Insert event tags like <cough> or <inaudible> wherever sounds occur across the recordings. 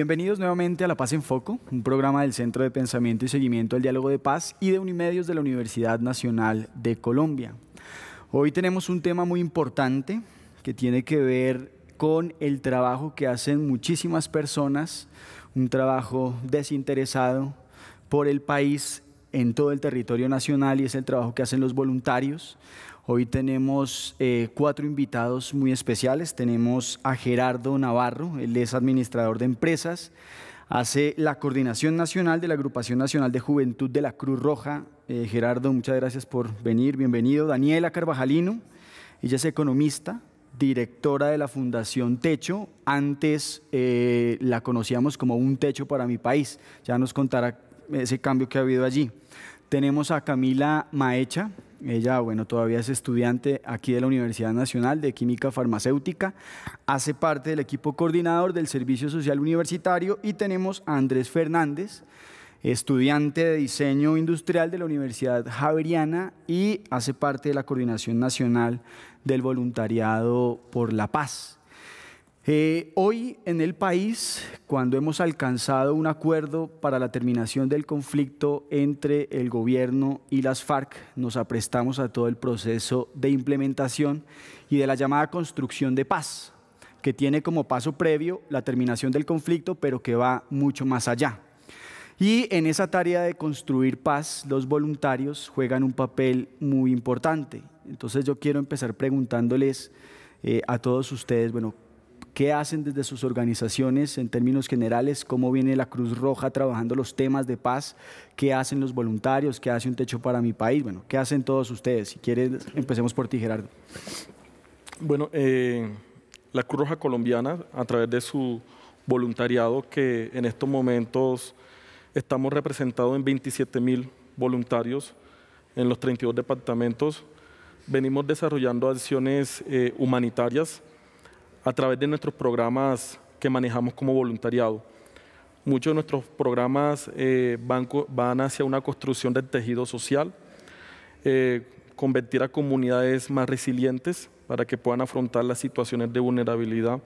Bienvenidos nuevamente a La Paz en Foco, un programa del Centro de Pensamiento y Seguimiento del Diálogo de Paz y de Unimedios de la Universidad Nacional de Colombia. Hoy tenemos un tema muy importante que tiene que ver con el trabajo que hacen muchísimas personas, un trabajo desinteresado por el país en todo el territorio nacional y es el trabajo que hacen los voluntarios, Hoy tenemos eh, cuatro invitados muy especiales. Tenemos a Gerardo Navarro, él es administrador de empresas, hace la coordinación nacional de la Agrupación Nacional de Juventud de la Cruz Roja. Eh, Gerardo, muchas gracias por venir, bienvenido. Daniela Carvajalino, ella es economista, directora de la Fundación Techo. Antes eh, la conocíamos como Un Techo para mi país. Ya nos contará ese cambio que ha habido allí. Tenemos a Camila Maecha, ella, bueno, todavía es estudiante aquí de la Universidad Nacional de Química Farmacéutica, hace parte del equipo coordinador del Servicio Social Universitario y tenemos a Andrés Fernández, estudiante de diseño industrial de la Universidad Javeriana y hace parte de la Coordinación Nacional del Voluntariado por la Paz. Eh, hoy en el país, cuando hemos alcanzado un acuerdo para la terminación del conflicto entre el gobierno y las FARC, nos aprestamos a todo el proceso de implementación y de la llamada construcción de paz, que tiene como paso previo la terminación del conflicto, pero que va mucho más allá. Y en esa tarea de construir paz, los voluntarios juegan un papel muy importante. Entonces yo quiero empezar preguntándoles eh, a todos ustedes, bueno, qué hacen desde sus organizaciones en términos generales, cómo viene la Cruz Roja trabajando los temas de paz, qué hacen los voluntarios, qué hace un techo para mi país, bueno, qué hacen todos ustedes. Si quieres, empecemos por ti, Gerardo. Bueno, eh, la Cruz Roja Colombiana, a través de su voluntariado, que en estos momentos estamos representados en 27 mil voluntarios en los 32 departamentos, venimos desarrollando acciones eh, humanitarias a través de nuestros programas que manejamos como voluntariado. Muchos de nuestros programas eh, van, hacia una construcción del tejido social, eh, convertir a comunidades más resilientes para que puedan afrontar las situaciones de vulnerabilidad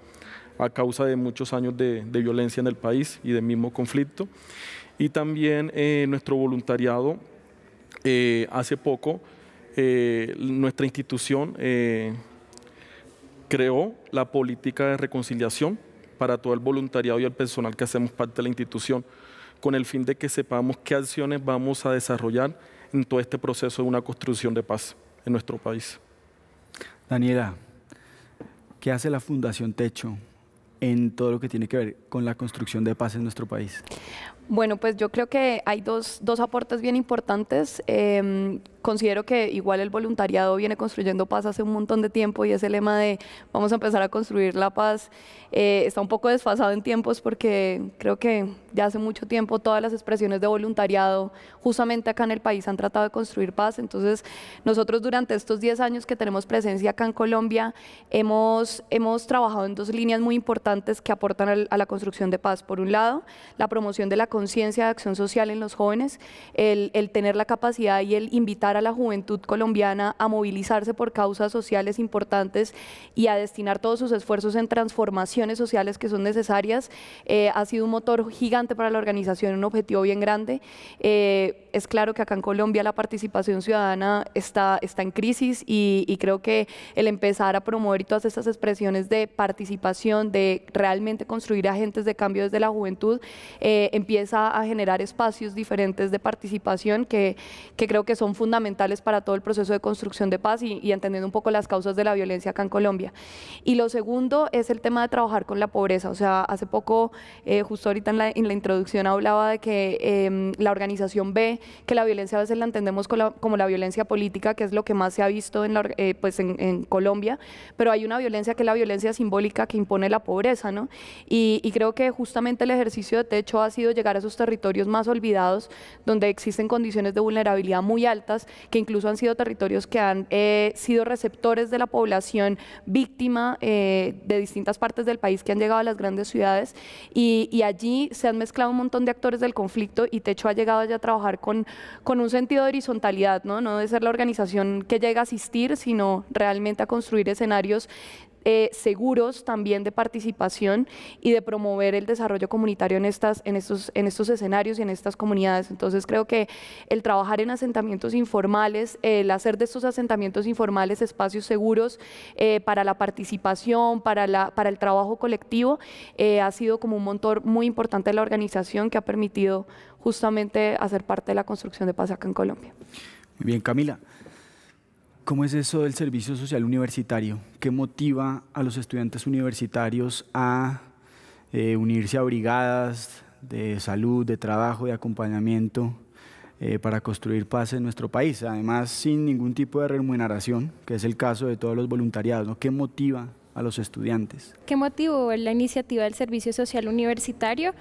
a causa de muchos años de, violencia en el país y del mismo conflicto. Y también eh, nuestro voluntariado, hace poco, nuestra institución creó la política de reconciliación para todo el voluntariado y el personal que hacemos parte de la institución, con el fin de que sepamos qué acciones vamos a desarrollar en todo este proceso de una construcción de paz en nuestro país. Daniela, ¿qué hace la Fundación Techo en todo lo que tiene que ver con la construcción de paz en nuestro país? Bueno, pues yo creo que hay dos, dos aportes bien importantes. Em, considero que igual el voluntariado viene construyendo paz hace un montón de tiempo y ese lema de vamos a empezar a construir la paz eh, está un poco desfasado en tiempos porque creo que ya hace mucho tiempo todas las expresiones de voluntariado justamente acá en el país han tratado de construir paz. Entonces nosotros durante estos 10 años que tenemos presencia acá en Colombia hemos, hemos trabajado en dos líneas muy importantes que aportan a la construcción de paz. Por un lado, la promoción de la conciencia de acción social en los jóvenes, el, tener la capacidad y el invitar a la juventud colombiana a movilizarse por causas sociales importantes y a destinar todos sus esfuerzos en transformaciones sociales que son necesarias, eh, ha sido un motor gigante para la organización, un objetivo bien grande. Eh, es claro que acá en Colombia la participación ciudadana está, está en crisis y, creo que el empezar a promover todas estas expresiones de participación, de realmente construir agentes de cambio desde la juventud, eh, empieza a generar espacios diferentes de participación que, creo que son fundamentales para todo el proceso de construcción de paz y, y entendiendo un poco las causas de la violencia acá en Colombia. Y lo segundo es el tema de trabajar con la pobreza. O sea, hace poco, eh, justo ahorita en la, introducción hablaba de que em, la organización B que la violencia a veces la entendemos como la, violencia política, que es lo que más se ha visto en, eh, pues en, Colombia, pero hay una violencia que es la violencia simbólica que impone la pobreza, ¿no? Y, creo que justamente el ejercicio de techo ha sido llegar a esos territorios más olvidados, donde existen condiciones de vulnerabilidad muy altas, que incluso han sido territorios que han eh, sido receptores de la población víctima eh, de distintas partes del país que han llegado a las grandes ciudades y, y allí se han mezclado un montón de actores del conflicto y Techo ha llegado ya a trabajar con con, un sentido de horizontalidad, ¿no? no de ser la organización que llega a asistir, sino realmente a construir escenarios eh, seguros también de participación y de promover el desarrollo comunitario en, estas, en, estos, en estos escenarios y en estas comunidades. Entonces creo que el trabajar en asentamientos informales, el hacer de estos asentamientos informales espacios seguros eh, para la participación, para, la, para el trabajo colectivo, eh, ha sido como un motor muy importante de la organización que ha permitido justamente hacer parte de la construcción de paz en Colombia. Muy bien, Camila. ¿Cómo es eso del servicio social universitario? ¿Qué motiva a los estudiantes universitarios a eh, unirse a brigadas de salud, de trabajo, de acompañamiento eh, para construir paz en nuestro país? Además, sin ningún tipo de remuneración, que es el caso de todos los voluntariados. ¿Qué motiva a los estudiantes? ¿Qué motivó la iniciativa del servicio social universitario?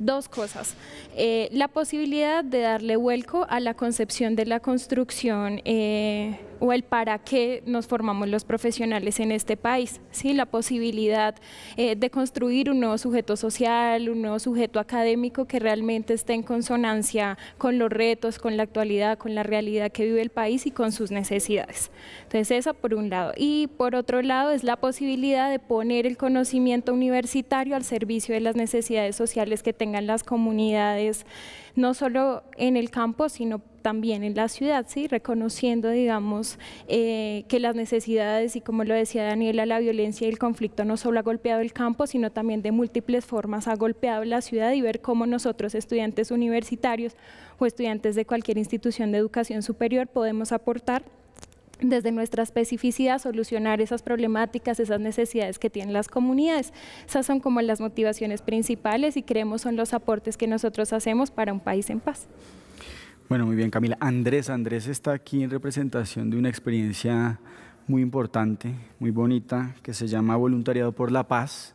dos cosas. Eh, la posibilidad de darle vuelco a la concepción de la construcción eh, o el para qué nos formamos los profesionales en este país. ¿sí? La posibilidad eh, de construir un nuevo sujeto social, un nuevo sujeto académico que realmente esté en consonancia con los retos, con la actualidad, con la realidad que vive el país y con sus necesidades. Entonces eso por un lado. Y por otro lado es la posibilidad de poner el conocimiento universitario al servicio de las necesidades sociales que tengan tengan las comunidades, no solo en el campo, sino también en la ciudad, ¿sí? reconociendo, digamos, eh, que las necesidades y como lo decía Daniela, la violencia y el conflicto no solo ha golpeado el campo, sino también de múltiples formas ha golpeado la ciudad y ver cómo nosotros, estudiantes universitarios o estudiantes de cualquier institución de educación superior, podemos aportar desde nuestra especificidad solucionar esas problemáticas, esas necesidades que tienen las comunidades. Esas son como las motivaciones principales y creemos son los aportes que nosotros hacemos para un país en paz. Bueno, muy bien Camila. Andrés, Andrés está aquí en representación de una experiencia muy importante, muy bonita, que se llama Voluntariado por la Paz.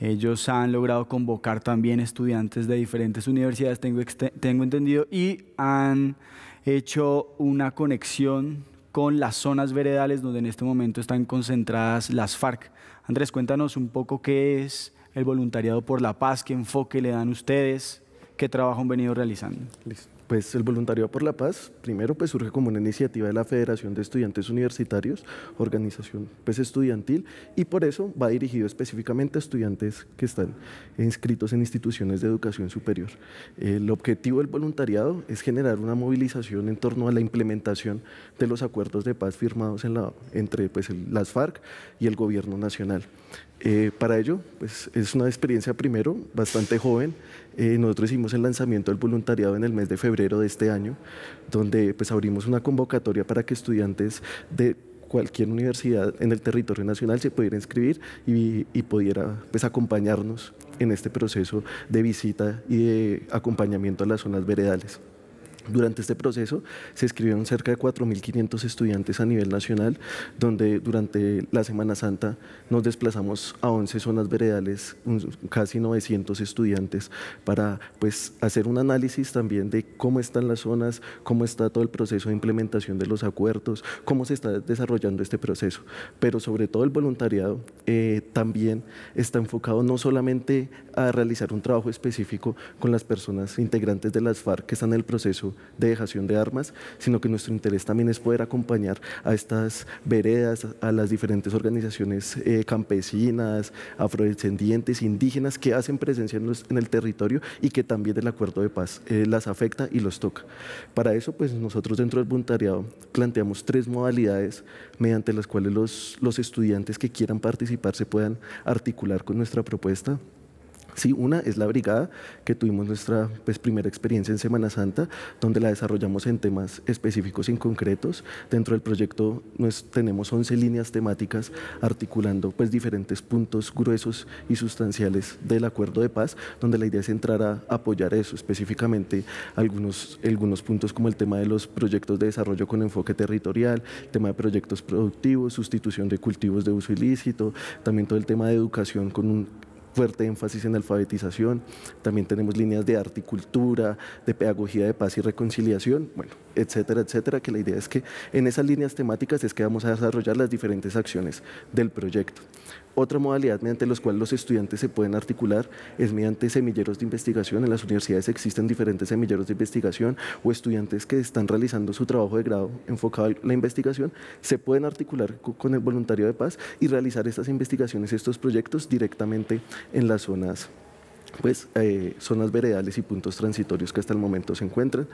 Ellos han logrado convocar también estudiantes de diferentes universidades, tengo, tengo entendido, y han hecho una conexión con las zonas veredales donde en este momento están concentradas las FARC. Andrés, cuéntanos un poco qué es el voluntariado por la paz, qué enfoque le dan ustedes, qué trabajo han venido realizando pues el Voluntariado por la Paz, primero pues surge como una iniciativa de la Federación de Estudiantes Universitarios, organización pues estudiantil, y por eso va dirigido específicamente a estudiantes que están inscritos en instituciones de educación superior. El objetivo del voluntariado es generar una movilización en torno a la implementación de los acuerdos de paz firmados en la, entre pues, las FARC y el gobierno nacional. Eh, para ello, pues es una experiencia primero bastante joven, eh, nosotros hicimos el lanzamiento del voluntariado en el mes de febrero de este año, donde pues, abrimos una convocatoria para que estudiantes de cualquier universidad en el territorio nacional se pudieran inscribir y, pudieran pudiera pues, acompañarnos en este proceso de visita y de acompañamiento a las zonas veredales. Durante este proceso se escribieron cerca de 4.500 estudiantes a nivel nacional, donde durante la Semana Santa nos desplazamos a 11 zonas veredales, casi 900 estudiantes, para pues, hacer un análisis también de cómo están las zonas, cómo está todo el proceso de implementación de los acuerdos, cómo se está desarrollando este proceso. Pero sobre todo el voluntariado eh, también está enfocado no solamente a realizar un trabajo específico con las personas integrantes de las FARC que están en el proceso de dejación de armas, sino que nuestro interés también es poder acompañar a estas veredas, a las diferentes organizaciones eh, campesinas, afrodescendientes, indígenas que hacen presencia en, el territorio y que también el acuerdo de paz eh, las afecta y los toca. Para eso, pues nosotros dentro del voluntariado planteamos tres modalidades mediante las cuales los estudiantes que quieran participar se puedan articular con nuestra propuesta. Sí, una es la brigada que tuvimos nuestra pues, primera experiencia en Semana Santa, donde la desarrollamos en temas específicos y concretos. Dentro del proyecto tenemos 11 líneas temáticas articulando pues, diferentes puntos gruesos y sustanciales del acuerdo de paz, donde la idea es entrar a apoyar eso, específicamente algunos, algunos puntos como el tema de los proyectos de desarrollo con enfoque territorial, tema de proyectos productivos, sustitución de cultivos de uso ilícito, también todo el tema de educación con un fuerte énfasis en alfabetización, también tenemos líneas de articultura, de pedagogía de paz y reconciliación, bueno, etcétera, etcétera, que la idea es que en esas líneas temáticas es que vamos a desarrollar las diferentes acciones del proyecto. Otra modalidad mediante la cual los estudiantes se pueden articular es mediante semilleros de investigación. En las universidades existen diferentes semilleros de investigación o estudiantes que están realizando su trabajo de grado enfocado en la investigación se pueden articular con el voluntario de paz y realizar estas investigaciones, estos proyectos directamente en las zonas pues zonas eh, veredales y puntos transitorios que hasta el momento se encuentran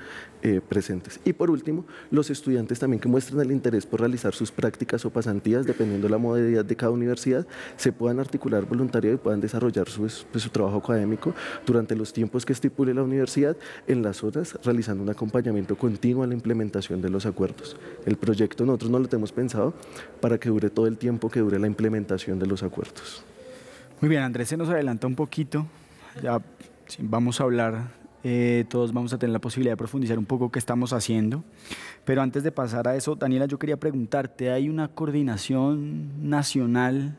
eh, presentes. Y por último, los estudiantes también que muestren el interés por realizar sus prácticas o pasantías, dependiendo de la modalidad de cada universidad, se puedan articular voluntariamente y puedan desarrollar su, pues, su trabajo académico durante los tiempos que estipule la universidad en las horas, realizando un acompañamiento continuo a la implementación de los acuerdos. El proyecto nosotros no lo tenemos pensado para que dure todo el tiempo que dure la implementación de los acuerdos. Muy bien, Andrés se nos adelanta un poquito ya vamos a hablar, eh, todos vamos a tener la posibilidad de profundizar un poco qué estamos haciendo. Pero antes de pasar a eso, Daniela, yo quería preguntarte, ¿hay una coordinación nacional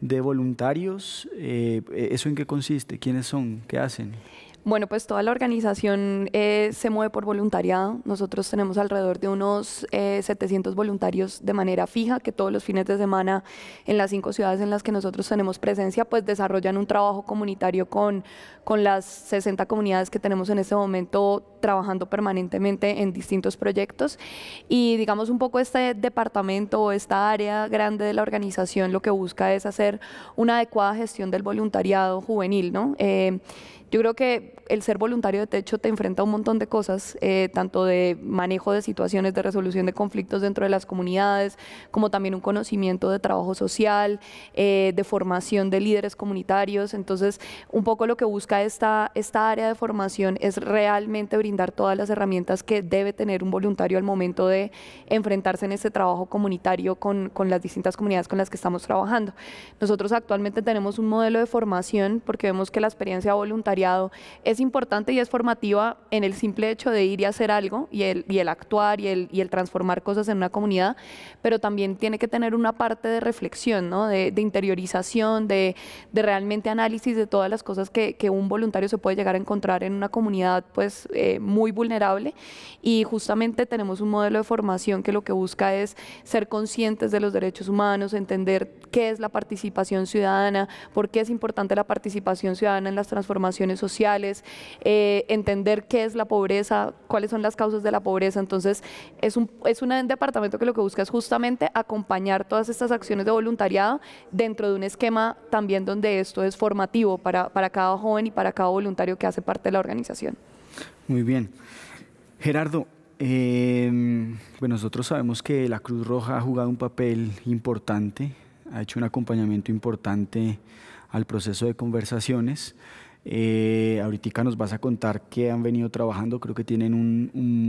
de voluntarios? Eh, ¿Eso en qué consiste? ¿Quiénes son? ¿Qué hacen? Bueno, pues toda la organización eh, se mueve por voluntariado. Nosotros tenemos alrededor de unos 700 eh, voluntarios de manera fija que todos los fines de semana en las cinco ciudades en las que nosotros tenemos presencia, pues desarrollan un trabajo comunitario con, con las 60 comunidades que tenemos en este momento trabajando permanentemente en distintos proyectos. Y digamos un poco este departamento o esta área grande de la organización lo que busca es hacer una adecuada gestión del voluntariado juvenil, ¿no? Eh, yo creo que el ser voluntario de techo te enfrenta a un montón de cosas, eh, tanto de manejo de situaciones, de resolución de conflictos dentro de las comunidades, como también un conocimiento de trabajo social, eh, de formación de líderes comunitarios. Entonces, un poco lo que busca esta, esta área de formación es realmente brindar todas las herramientas que debe tener un voluntario al momento de enfrentarse en este trabajo comunitario con, con las distintas comunidades con las que estamos trabajando. Nosotros actualmente tenemos un modelo de formación porque vemos que la experiencia voluntaria es importante y es formativa en el simple hecho de ir y hacer algo y el, y el actuar y el, y el transformar cosas en una comunidad, pero también tiene que tener una parte de reflexión, de, interiorización, de, realmente análisis de todas las cosas que, un voluntario se puede llegar a encontrar en una comunidad pues, eh, muy vulnerable. Y justamente tenemos un modelo de formación que lo que busca es ser conscientes de los derechos humanos, entender qué es la participación ciudadana, por qué es importante la participación ciudadana en las transformaciones sociales, eh, entender qué es la pobreza, cuáles son las causas de la pobreza. Entonces, es un, es un departamento que lo que busca es justamente acompañar todas estas acciones de voluntariado dentro de un esquema también donde esto es formativo para, cada joven y para cada voluntario que hace parte de la organización. Muy bien. Gerardo, em, nosotros sabemos que la Cruz Roja ha jugado un papel importante, ha hecho un acompañamiento importante al proceso de conversaciones. Eh, ahorita nos vas a contar que han venido trabajando, creo que tienen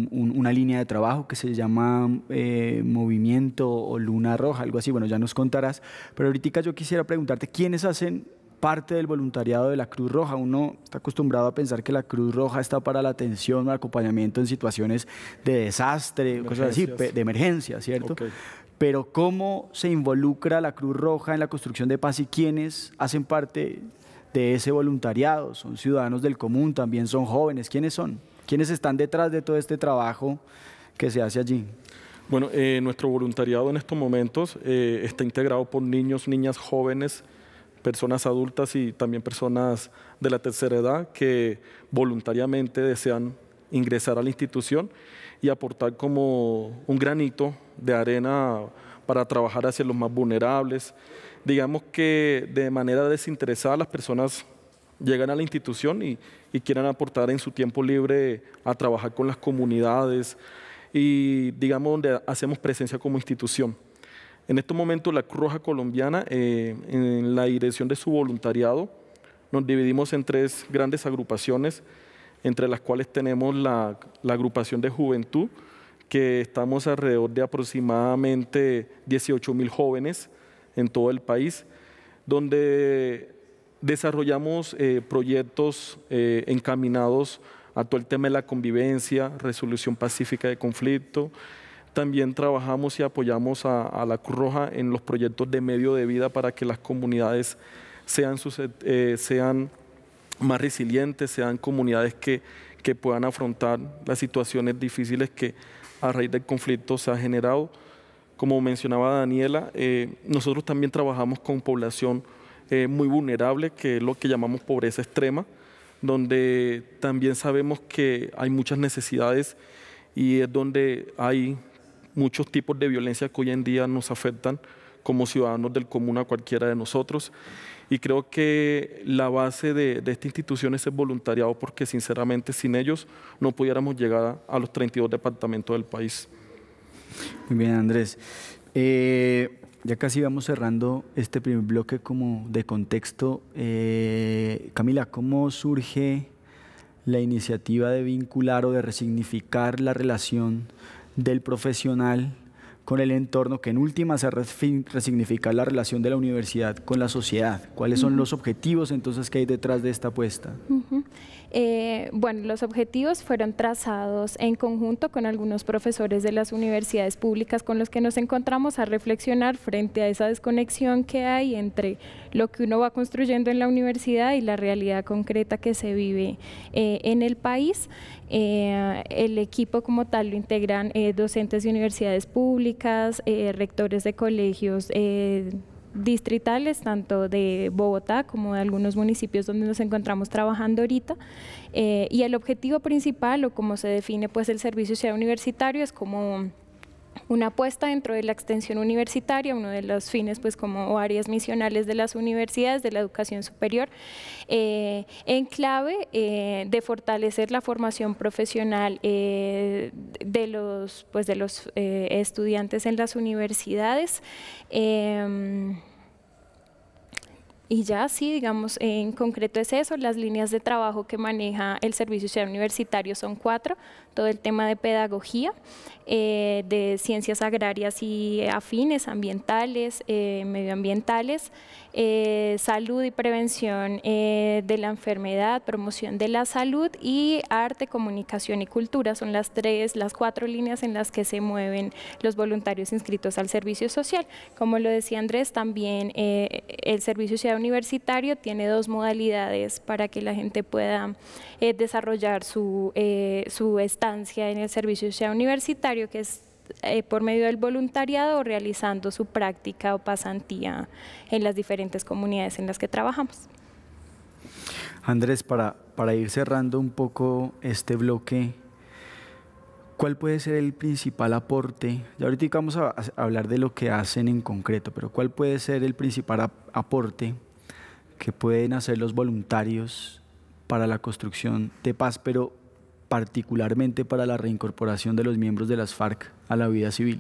una línea de trabajo que se llama eh, Movimiento o Luna Roja, algo así, bueno, ya nos contarás, pero ahorita yo quisiera preguntarte, ¿quiénes hacen parte del voluntariado de la Cruz Roja. Uno está acostumbrado a pensar que la Cruz Roja está para la atención o acompañamiento en situaciones de desastre, cosas así, de emergencia, ¿cierto? Pero ¿cómo se involucra la Cruz Roja en la construcción de paz y quiénes hacen parte de ese voluntariado? ¿Son ciudadanos del común? ¿También son jóvenes? ¿Quiénes son? ¿Quiénes están detrás de todo este trabajo que se hace allí? Bueno, eh, nuestro voluntariado en estos momentos eh, está integrado por niños, niñas, jóvenes, personas adultas y también personas de la tercera edad que voluntariamente desean ingresar a la institución y aportar como un granito de arena para trabajar hacia los más vulnerables, digamos que de manera desinteresada las personas llegan a la institución y, y quieran aportar en su tiempo libre a trabajar con las comunidades y digamos donde hacemos presencia como institución. En estos momentos la Cruz Roja Colombiana, eh, en la dirección de su voluntariado, nos dividimos en tres grandes agrupaciones, entre las cuales tenemos la agrupación de juventud, que estamos alrededor de aproximadamente 18 mil jóvenes en todo el país, donde desarrollamos eh, proyectos eh, encaminados a todo el tema de la convivencia, resolución pacífica de conflicto. También trabajamos y apoyamos a, la Cruz Roja en los proyectos de medio de vida para que las comunidades eh, sean, más resilientes, sean comunidades que, que puedan afrontar las situaciones difíciles que a raíz del conflicto se ha generado como mencionaba Daniela, eh, nosotros también trabajamos con población eh, muy vulnerable, que es lo que llamamos pobreza extrema, donde también sabemos que hay muchas necesidades y es donde hay muchos tipos de violencia que hoy en día nos afectan como ciudadanos del común a cualquiera de nosotros. Y creo que la base de esta institución es el voluntariado, porque sinceramente sin ellos no pudiéramos llegar a los 32 departamentos del país. Muy bien, Andrés. Eh, ya casi vamos cerrando este primer bloque como de contexto. Eh, Camila, ¿cómo surge la iniciativa de vincular o de resignificar la relación del profesional con el entorno, que en última se resignifica la relación de la universidad con la sociedad? ¿Cuáles son los objetivos entonces que hay detrás de esta apuesta? Eh, bueno, los objetivos fueron trazados en conjunto con algunos profesores de las universidades públicas con los que nos encontramos a reflexionar frente a esa desconexión que hay entre lo que uno va construyendo en la universidad y la realidad concreta que se vive eh, en el país. Eh, el equipo como tal lo integran docentes de universidades públicas, rectores de colegios distritales, tanto de Bogotá como de algunos municipios donde nos encontramos trabajando ahorita. Eh, y el objetivo principal, o como se define pues el servicio social universitario, es como una apuesta dentro de la extensión universitaria, uno de los fines pues como áreas misionales de las universidades, de la educación superior, eh, en clave eh, de fortalecer la formación profesional eh, de los, pues, de los estudiantes en las universidades. Em, y ya sí, digamos, en concreto es eso, las líneas de trabajo que maneja el Servicio Social Universitario son cuatro, del el tema de pedagogía, eh, de ciencias agrarias y afines, ambientales, eh, medioambientales, eh, salud y prevención de la enfermedad, promoción de la salud y arte, comunicación y cultura. Son las tres, las cuatro líneas en las que se mueven los voluntarios inscritos al servicio social. Como lo decía Andrés, también el servicio universitario tiene dos modalidades para que la gente pueda desarrollar su, su en el servicio social universitario, que es eh, por medio del voluntariado realizando su práctica o pasantía en las diferentes comunidades en las que trabajamos. Andrés, para, ir cerrando un poco este bloque, ¿cuál puede ser el principal aporte? Ya ahorita vamos a, hablar de lo que hacen en concreto, pero ¿cuál puede ser el principal aporte que pueden hacer los voluntarios para la construcción de paz? Pero particularmente para la reincorporación de los miembros de las FARC a la vida civil.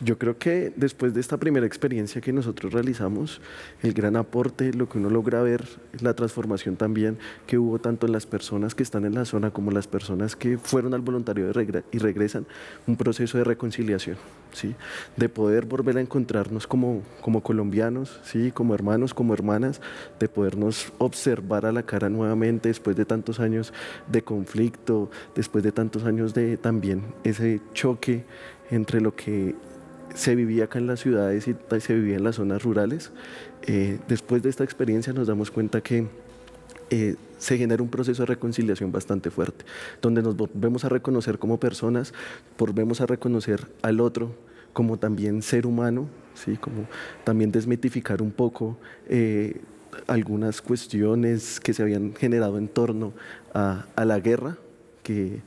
Yo creo que después de esta primera experiencia que nosotros realizamos, el gran aporte, lo que uno logra ver, la transformación también que hubo tanto en las personas que están en la zona como las personas que fueron al voluntario y regresan, un proceso de reconciliación, ¿sí? de poder volver a encontrarnos como, como colombianos, ¿sí? como hermanos, como hermanas, de podernos observar a la cara nuevamente después de tantos años de conflicto, después de tantos años de también ese choque entre lo que se vivía acá en las ciudades y pues, se vivía en las zonas rurales. Eh, después de esta experiencia nos damos cuenta que eh, se genera un proceso de reconciliación bastante fuerte, donde nos volvemos a reconocer como personas, volvemos a reconocer al otro como también ser humano, ¿sí? como también desmitificar un poco eh, algunas cuestiones que se habían generado en torno a la guerra, que,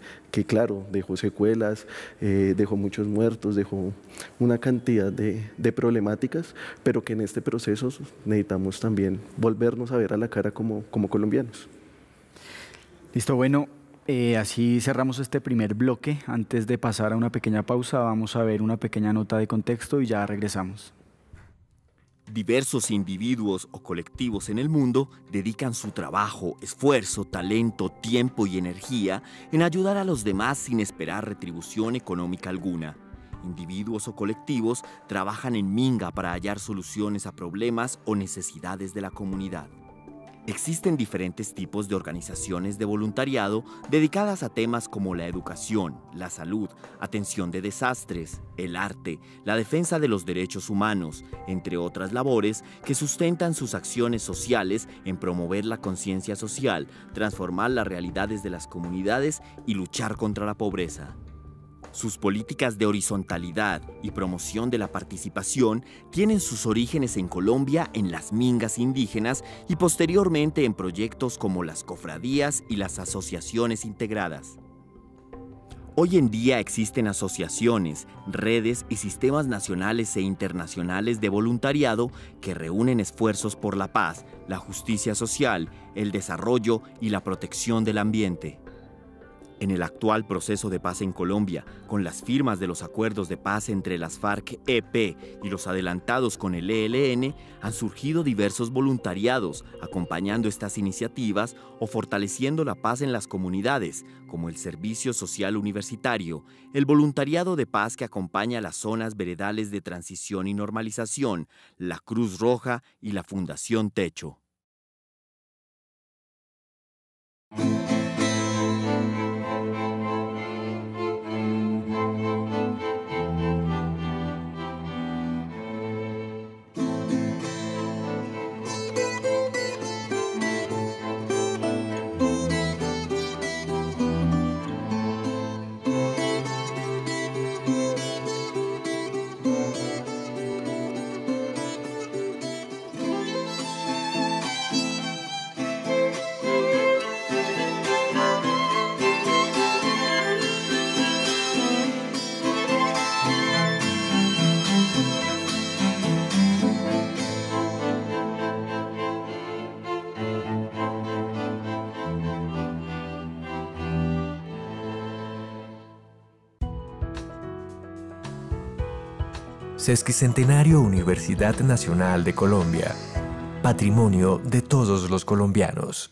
claro, dejó secuelas, eh, dejó muchos muertos, dejó una cantidad de, problemáticas, pero que en este proceso necesitamos también volvernos a ver a la cara como, colombianos. Listo, bueno, eh, así cerramos este primer bloque. Antes de pasar a una pequeña pausa, vamos a ver una pequeña nota de contexto y ya regresamos. Diversos individuos o colectivos en el mundo dedican su trabajo, esfuerzo, talento, tiempo y energía en ayudar a los demás sin esperar retribución económica alguna. Individuos o colectivos trabajan en Minga para hallar soluciones a problemas o necesidades de la comunidad. Existen diferentes tipos de organizaciones de voluntariado dedicadas a temas como la educación, la salud, atención de desastres, el arte, la defensa de los derechos humanos, entre otras labores que sustentan sus acciones sociales en promover la conciencia social, transformar las realidades de las comunidades y luchar contra la pobreza. Sus políticas de horizontalidad y promoción de la participación tienen sus orígenes en Colombia en las mingas indígenas y posteriormente en proyectos como las cofradías y las asociaciones integradas. Hoy en día existen asociaciones, redes y sistemas nacionales e internacionales de voluntariado que reúnen esfuerzos por la paz, la justicia social, el desarrollo y la protección del ambiente. En el actual proceso de paz en Colombia, con las firmas de los acuerdos de paz entre las FARC-EP y los adelantados con el ELN, han surgido diversos voluntariados acompañando estas iniciativas o fortaleciendo la paz en las comunidades, como el Servicio Social Universitario, el voluntariado de paz que acompaña las zonas veredales de transición y normalización, la Cruz Roja y la Fundación Techo. Sesquicentenario Universidad Nacional de Colombia. Patrimonio de todos los colombianos.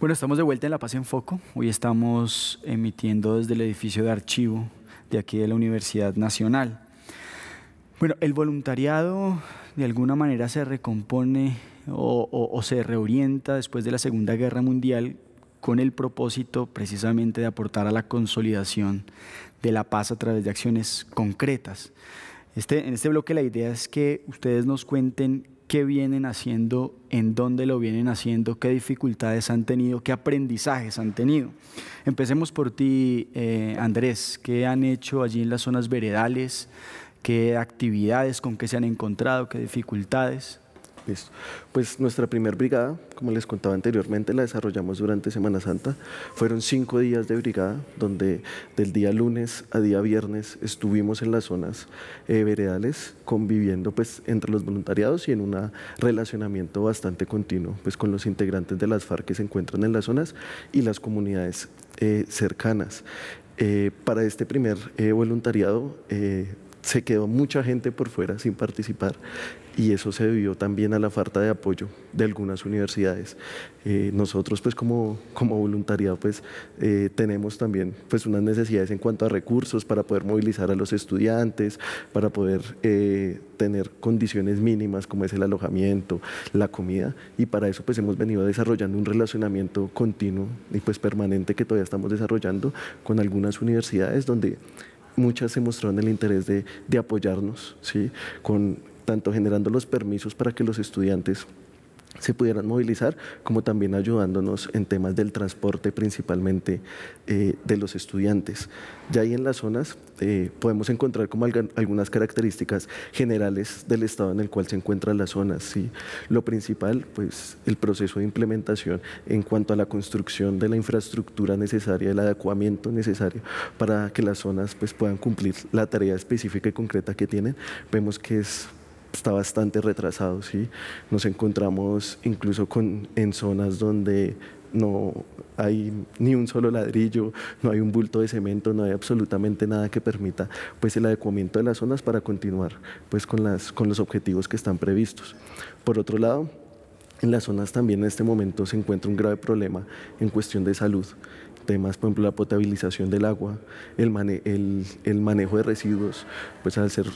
Bueno, estamos de vuelta en La Paz en Foco. Hoy estamos emitiendo desde el edificio de archivo de aquí de la Universidad Nacional. Bueno, el voluntariado de alguna manera se recompone o se reorienta después de la Segunda Guerra Mundial con el propósito precisamente de aportar a la consolidación de la paz a través de acciones concretas. Este, en este bloque la idea es que ustedes nos cuenten qué vienen haciendo, en dónde lo vienen haciendo, qué dificultades han tenido, qué aprendizajes han tenido. Empecemos por ti, eh, Andrés. ¿Qué han hecho allí en las zonas veredales? ¿Qué actividades, con qué se han encontrado, qué dificultades? Listo. Pues nuestra primera brigada, como les contaba anteriormente, la desarrollamos durante Semana Santa. Fueron cinco días de brigada, donde del día lunes a día viernes estuvimos en las zonas eh, veredales, conviviendo pues entre los voluntariados y en un relacionamiento bastante continuo pues con los integrantes de las FARC que se encuentran en las zonas y las comunidades eh, cercanas. Eh, para este primer voluntariado, se quedó mucha gente por fuera sin participar y eso se debió también a la falta de apoyo de algunas universidades. Eh, nosotros pues como, como voluntariado pues eh, tenemos también pues unas necesidades en cuanto a recursos para poder movilizar a los estudiantes, para poder eh, tener condiciones mínimas como es el alojamiento, la comida y para eso pues hemos venido desarrollando un relacionamiento continuo y pues permanente que todavía estamos desarrollando con algunas universidades donde muchas se mostraron el interés de, de apoyarnos, ¿sí? con tanto generando los permisos para que los estudiantes se pudieran movilizar, como también ayudándonos en temas del transporte principalmente eh, de los estudiantes. Ya ahí en las zonas eh, podemos encontrar como algunas características generales del estado en el cual se encuentran las zonas. ¿sí? Lo principal, pues el proceso de implementación en cuanto a la construcción de la infraestructura necesaria, el adecuamiento necesario para que las zonas pues, puedan cumplir la tarea específica y concreta que tienen. Vemos que es está bastante retrasado, ¿sí? Nos encontramos incluso con, en zonas donde no hay ni un solo ladrillo, no hay un bulto de cemento, no hay absolutamente nada que permita pues el adecuamiento de las zonas para continuar pues con, las, con los objetivos que están previstos. Por otro lado, en las zonas también en este momento se encuentra un grave problema en cuestión de salud temas, por ejemplo, la potabilización del agua, el, manejo de residuos, pues al ser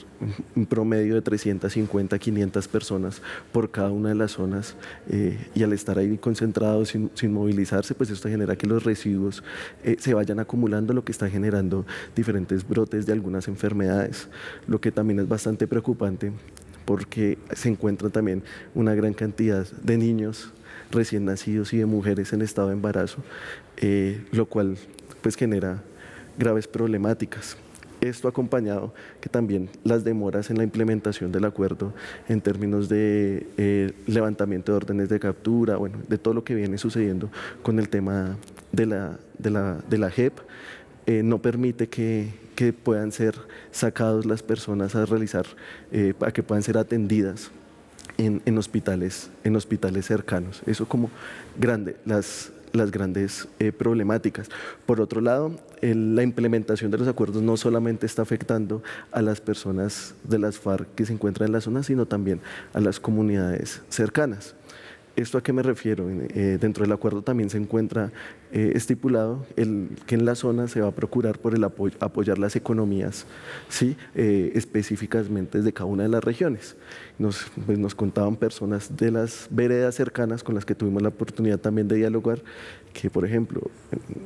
un promedio de 350, 500 personas por cada una de las zonas eh, y al estar ahí concentrados sin, movilizarse, pues esto genera que los residuos eh, se vayan acumulando, lo que está generando diferentes brotes de algunas enfermedades, lo que también es bastante preocupante porque se encuentra también una gran cantidad de niños recién nacidos y de mujeres en estado de embarazo, eh, lo cual pues genera graves problemáticas. Esto acompañado que también las demoras en la implementación del acuerdo en términos de eh, levantamiento de órdenes de captura, bueno, de todo lo que viene sucediendo con el tema de la, de JEP, eh, no permite que, puedan ser sacados las personas a realizar, a que puedan ser atendidas en, hospitales, en hospitales cercanos. Eso como grande, las, grandes eh, problemáticas. Por otro lado, la implementación de los acuerdos no solamente está afectando a las personas de las FARC que se encuentran en la zona, sino también a las comunidades cercanas. ¿Esto a qué me refiero? Eh, dentro del acuerdo también se encuentra eh, estipulado que en la zona se va a procurar por el apoyar las economías ¿sí? Eh, específicamente de cada una de las regiones. Nos, pues, nos contaban personas de las veredas cercanas con las que tuvimos la oportunidad también de dialogar, que por ejemplo,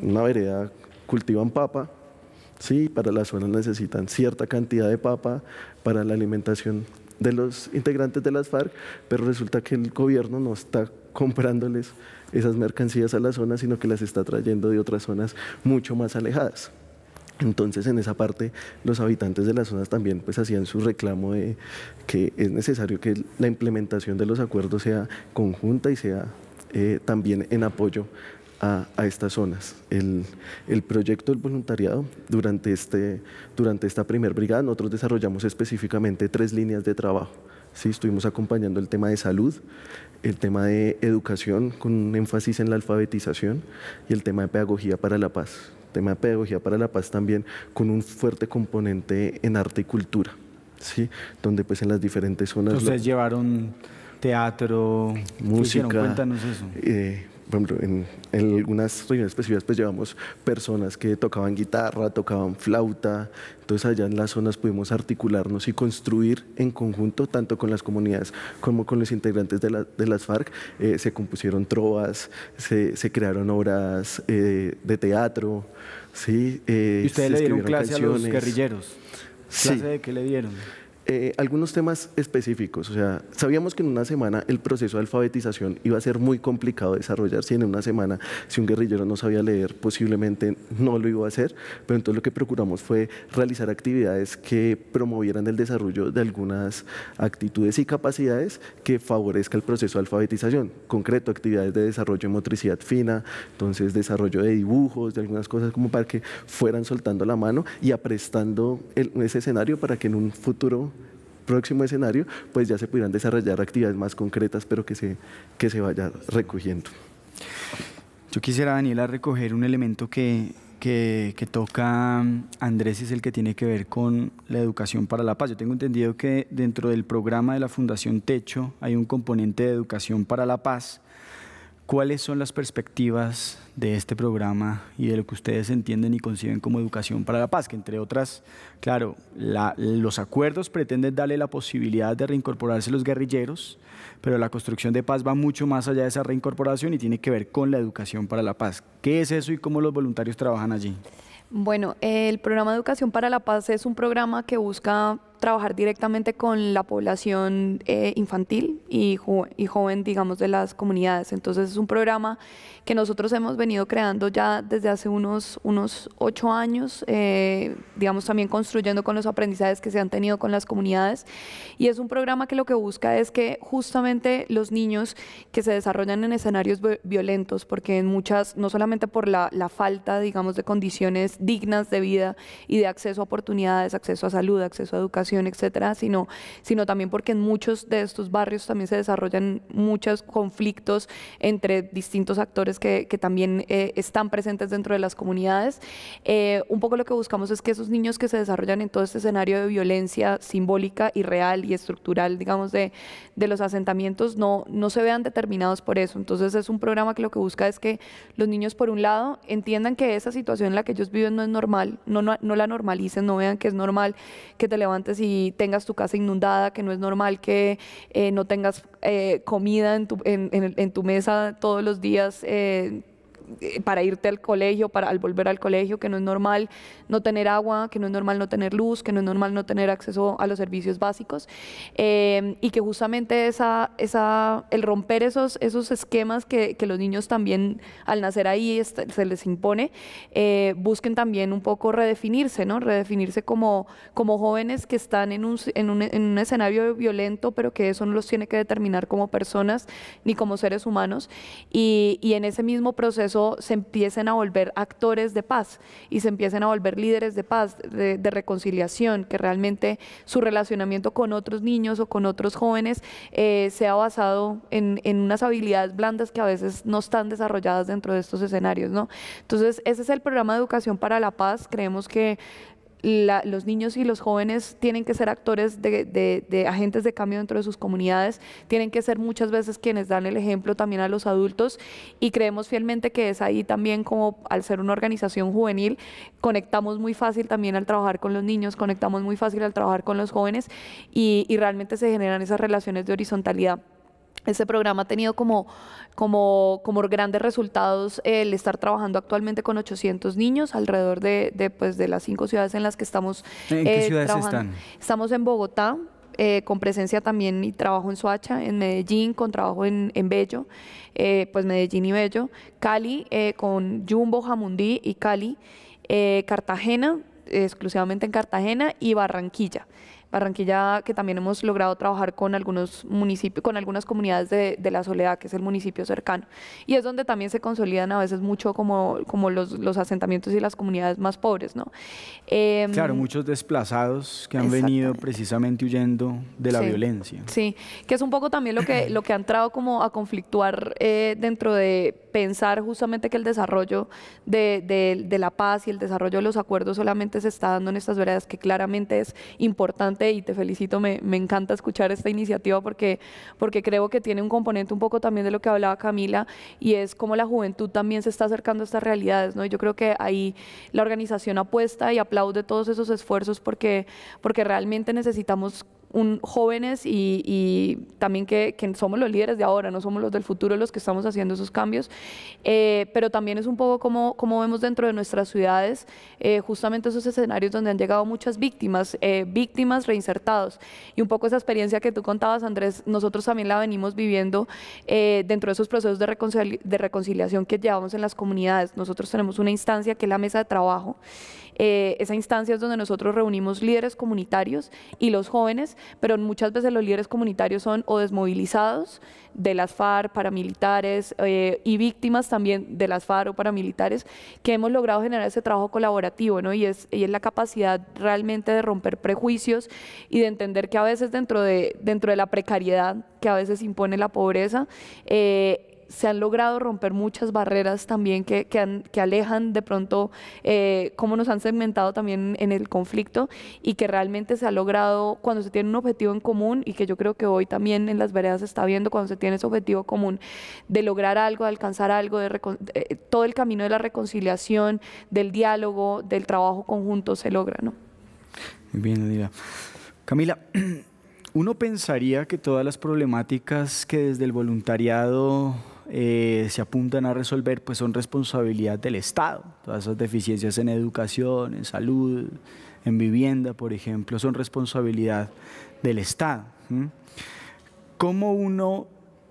en una vereda cultivan papa, ¿sí? para la zona necesitan cierta cantidad de papa para la alimentación de los integrantes de las FARC, pero resulta que el gobierno no está comprándoles esas mercancías a la zona, sino que las está trayendo de otras zonas mucho más alejadas. Entonces, en esa parte, los habitantes de las zonas también pues, hacían su reclamo de que es necesario que la implementación de los acuerdos sea conjunta y sea eh, también en apoyo a, estas zonas. El, el, proyecto del voluntariado, durante, este, durante esta primera brigada, nosotros desarrollamos específicamente tres líneas de trabajo. Sí, estuvimos acompañando el tema de salud, el tema de educación con un énfasis en la alfabetización y el tema de pedagogía para la paz. El tema de pedagogía para la paz también con un fuerte componente en arte y cultura, ¿sí? donde pues en las diferentes zonas... Ustedes llevaron teatro, música, Cuéntanos eso. Eh, por ejemplo, en, algunas reuniones específicas pues llevamos personas que tocaban guitarra, tocaban flauta, entonces allá en las zonas pudimos articularnos y construir en conjunto, tanto con las comunidades como con los integrantes de, las FARC, eh, se compusieron trovas, se, crearon obras eh, de teatro, ¿sí? Eh, ¿Y ustedes le dieron clase a los guerrilleros? ¿Clase de qué le dieron? Eh, algunos temas específicos, o sea, sabíamos que en una semana el proceso de alfabetización iba a ser muy complicado desarrollar, si en una semana, si un guerrillero no sabía leer, posiblemente no lo iba a hacer, pero entonces lo que procuramos fue realizar actividades que promovieran el desarrollo de algunas actitudes y capacidades que favorezca el proceso de alfabetización, concreto, actividades de desarrollo de motricidad fina, entonces desarrollo de dibujos, de algunas cosas como para que fueran soltando la mano y aprestando el, ese escenario para que en un futuro próximo escenario, pues ya se pudieran desarrollar actividades más concretas, pero que se, que se vaya recogiendo. Yo quisiera, Daniela, recoger un elemento que, que, que, toca mm, Andrés, es el que tiene que ver con la educación para la paz. Yo tengo entendido que dentro del programa de la Fundación Techo hay un componente de educación para la paz cuáles son las perspectivas de este programa y de lo que ustedes entienden y conciben como educación para la paz, que entre otras, claro, los acuerdos pretenden darle la posibilidad de reincorporarse los guerrilleros, pero la construcción de paz va mucho más allá de esa reincorporación y tiene que ver con la educación para la paz. ¿Qué es eso y cómo los voluntarios trabajan allí? Bueno, el programa Educación para la Paz es un programa que busca trabajar directamente con la población eh, infantil y, joven, digamos, de las comunidades. Entonces es un programa que nosotros hemos venido creando ya desde hace unos, unos ocho años, eh, digamos, también construyendo con los aprendizajes que se han tenido con las comunidades. Y es un programa que lo que busca es que justamente los niños que se desarrollan en escenarios violentos, porque en muchas, no solamente por la falta, digamos, de condiciones dignas de vida y de acceso a oportunidades, acceso a salud, acceso a educación, etcétera, sino, sino también porque en muchos de estos barrios también se desarrollan muchos conflictos entre distintos actores que, también eh, están presentes dentro de las comunidades. Eh, un poco lo que buscamos es que esos niños que se desarrollan en todo este escenario de violencia simbólica y real y estructural, digamos, de, los asentamientos, no, no se vean determinados por eso. Entonces es un programa que lo que busca es que los niños, por un lado, entiendan que esa situación en la que ellos viven no es normal, no, no, no la normalicen, no vean que es normal que te levantes y si tengas tu casa inundada, que no es normal que eh, no tengas eh, comida en tu, en, en, tu, mesa todos los días. Eh, eh, para irte al colegio, para al volver al colegio, que no es normal no tener agua, que no es normal no tener luz, que no es normal no tener acceso a los servicios básicos eh, y que justamente esa, esa, el romper esos, esos esquemas que, que los niños también al nacer ahí este, se les impone, eh, busquen también un poco redefinirse, ¿no? redefinirse como, como jóvenes que están en un, en, un, en un escenario violento, pero que eso no los tiene que determinar como personas ni como seres humanos y, y en ese mismo proceso se empiecen a volver actores de paz y se empiecen a volver líderes de paz, de, reconciliación, que realmente su relacionamiento con otros niños o con otros jóvenes eh, sea basado en, unas habilidades blandas que a veces no están desarrolladas dentro de estos escenarios. ¿no? Entonces, ese es el programa de educación para la paz. Creemos que los niños y los jóvenes tienen que ser actores de, agentes de cambio dentro de sus comunidades, tienen que ser muchas veces quienes dan el ejemplo también a los adultos y creemos fielmente que es ahí también como al ser una organización juvenil, conectamos muy fácil también al trabajar con los niños, conectamos muy fácil al trabajar con los jóvenes y realmente se generan esas relaciones de horizontalidad. Este programa ha tenido como, grandes resultados el estar trabajando actualmente con 800 niños alrededor de, pues, de, las cinco ciudades en las que estamos ¿En qué eh, ciudades Están? Estamos en Bogotá, eh, con presencia también y trabajo en Soacha, en Medellín, con trabajo en, Bello, eh, pues Medellín y Bello, Cali, con Jumbo, Jamundí y Cali, Cartagena, exclusivamente en Cartagena y Barranquilla. Barranquilla, que también hemos logrado trabajar con algunos municipios, con algunas comunidades de, La Soledad, que es el municipio cercano. Y es donde también se consolidan a veces mucho como, los, asentamientos y las comunidades más pobres, ¿no? Em, claro, muchos desplazados que han venido precisamente huyendo de la violencia. Sí, que es un poco también lo que, ha entrado como a conflictuar eh, dentro de pensar justamente que el desarrollo de, de la paz y el desarrollo de los acuerdos solamente se está dando en estas veredas, que claramente es importante y te felicito, me, encanta escuchar esta iniciativa porque, porque creo que tiene un componente un poco también de lo que hablaba Camila y es como la juventud también se está acercando a estas realidades, ¿no? Yo creo que ahí la organización apuesta y aplaude todos esos esfuerzos porque, porque realmente necesitamos un, jóvenes y, también que, somos los líderes de ahora, no somos los del futuro los que estamos haciendo esos cambios, eh, pero también es un poco como, como vemos dentro de nuestras ciudades eh, justamente esos escenarios donde han llegado muchas víctimas, eh, víctimas reinsertados. Y un poco esa experiencia que tú contabas, Andrés, nosotros también la venimos viviendo dentro de esos procesos de, de reconciliación que llevamos en las comunidades. Nosotros tenemos una instancia que es la mesa de trabajo. Eh, esa instancia es donde nosotros reunimos líderes comunitarios y los jóvenes, pero muchas veces los líderes comunitarios son o desmovilizados de las FARC, paramilitares eh, y víctimas también de las FARC o paramilitares, que hemos logrado generar ese trabajo colaborativo, ¿no? Y es, la capacidad realmente de romper prejuicios y de entender que a veces dentro de, dentro de la precariedad que a veces impone la pobreza, eh, se han logrado romper muchas barreras también que, que, alejan de pronto eh, cómo nos han segmentado también en el conflicto y que realmente se ha logrado cuando se tiene un objetivo en común y que yo creo que hoy también en las veredas se está viendo cuando se tiene ese objetivo común de lograr algo, de alcanzar algo, de eh, eh, todo el camino de la reconciliación, del diálogo, del trabajo conjunto se logra. ¿no? Muy bien, Camila. <clears throat> Uno pensaría que todas las problemáticas que desde el voluntariado eh, se apuntan a resolver pues son responsabilidad del Estado. Todas esas deficiencias en educación, en salud, en vivienda, por ejemplo, son responsabilidad del Estado. ¿Cómo uno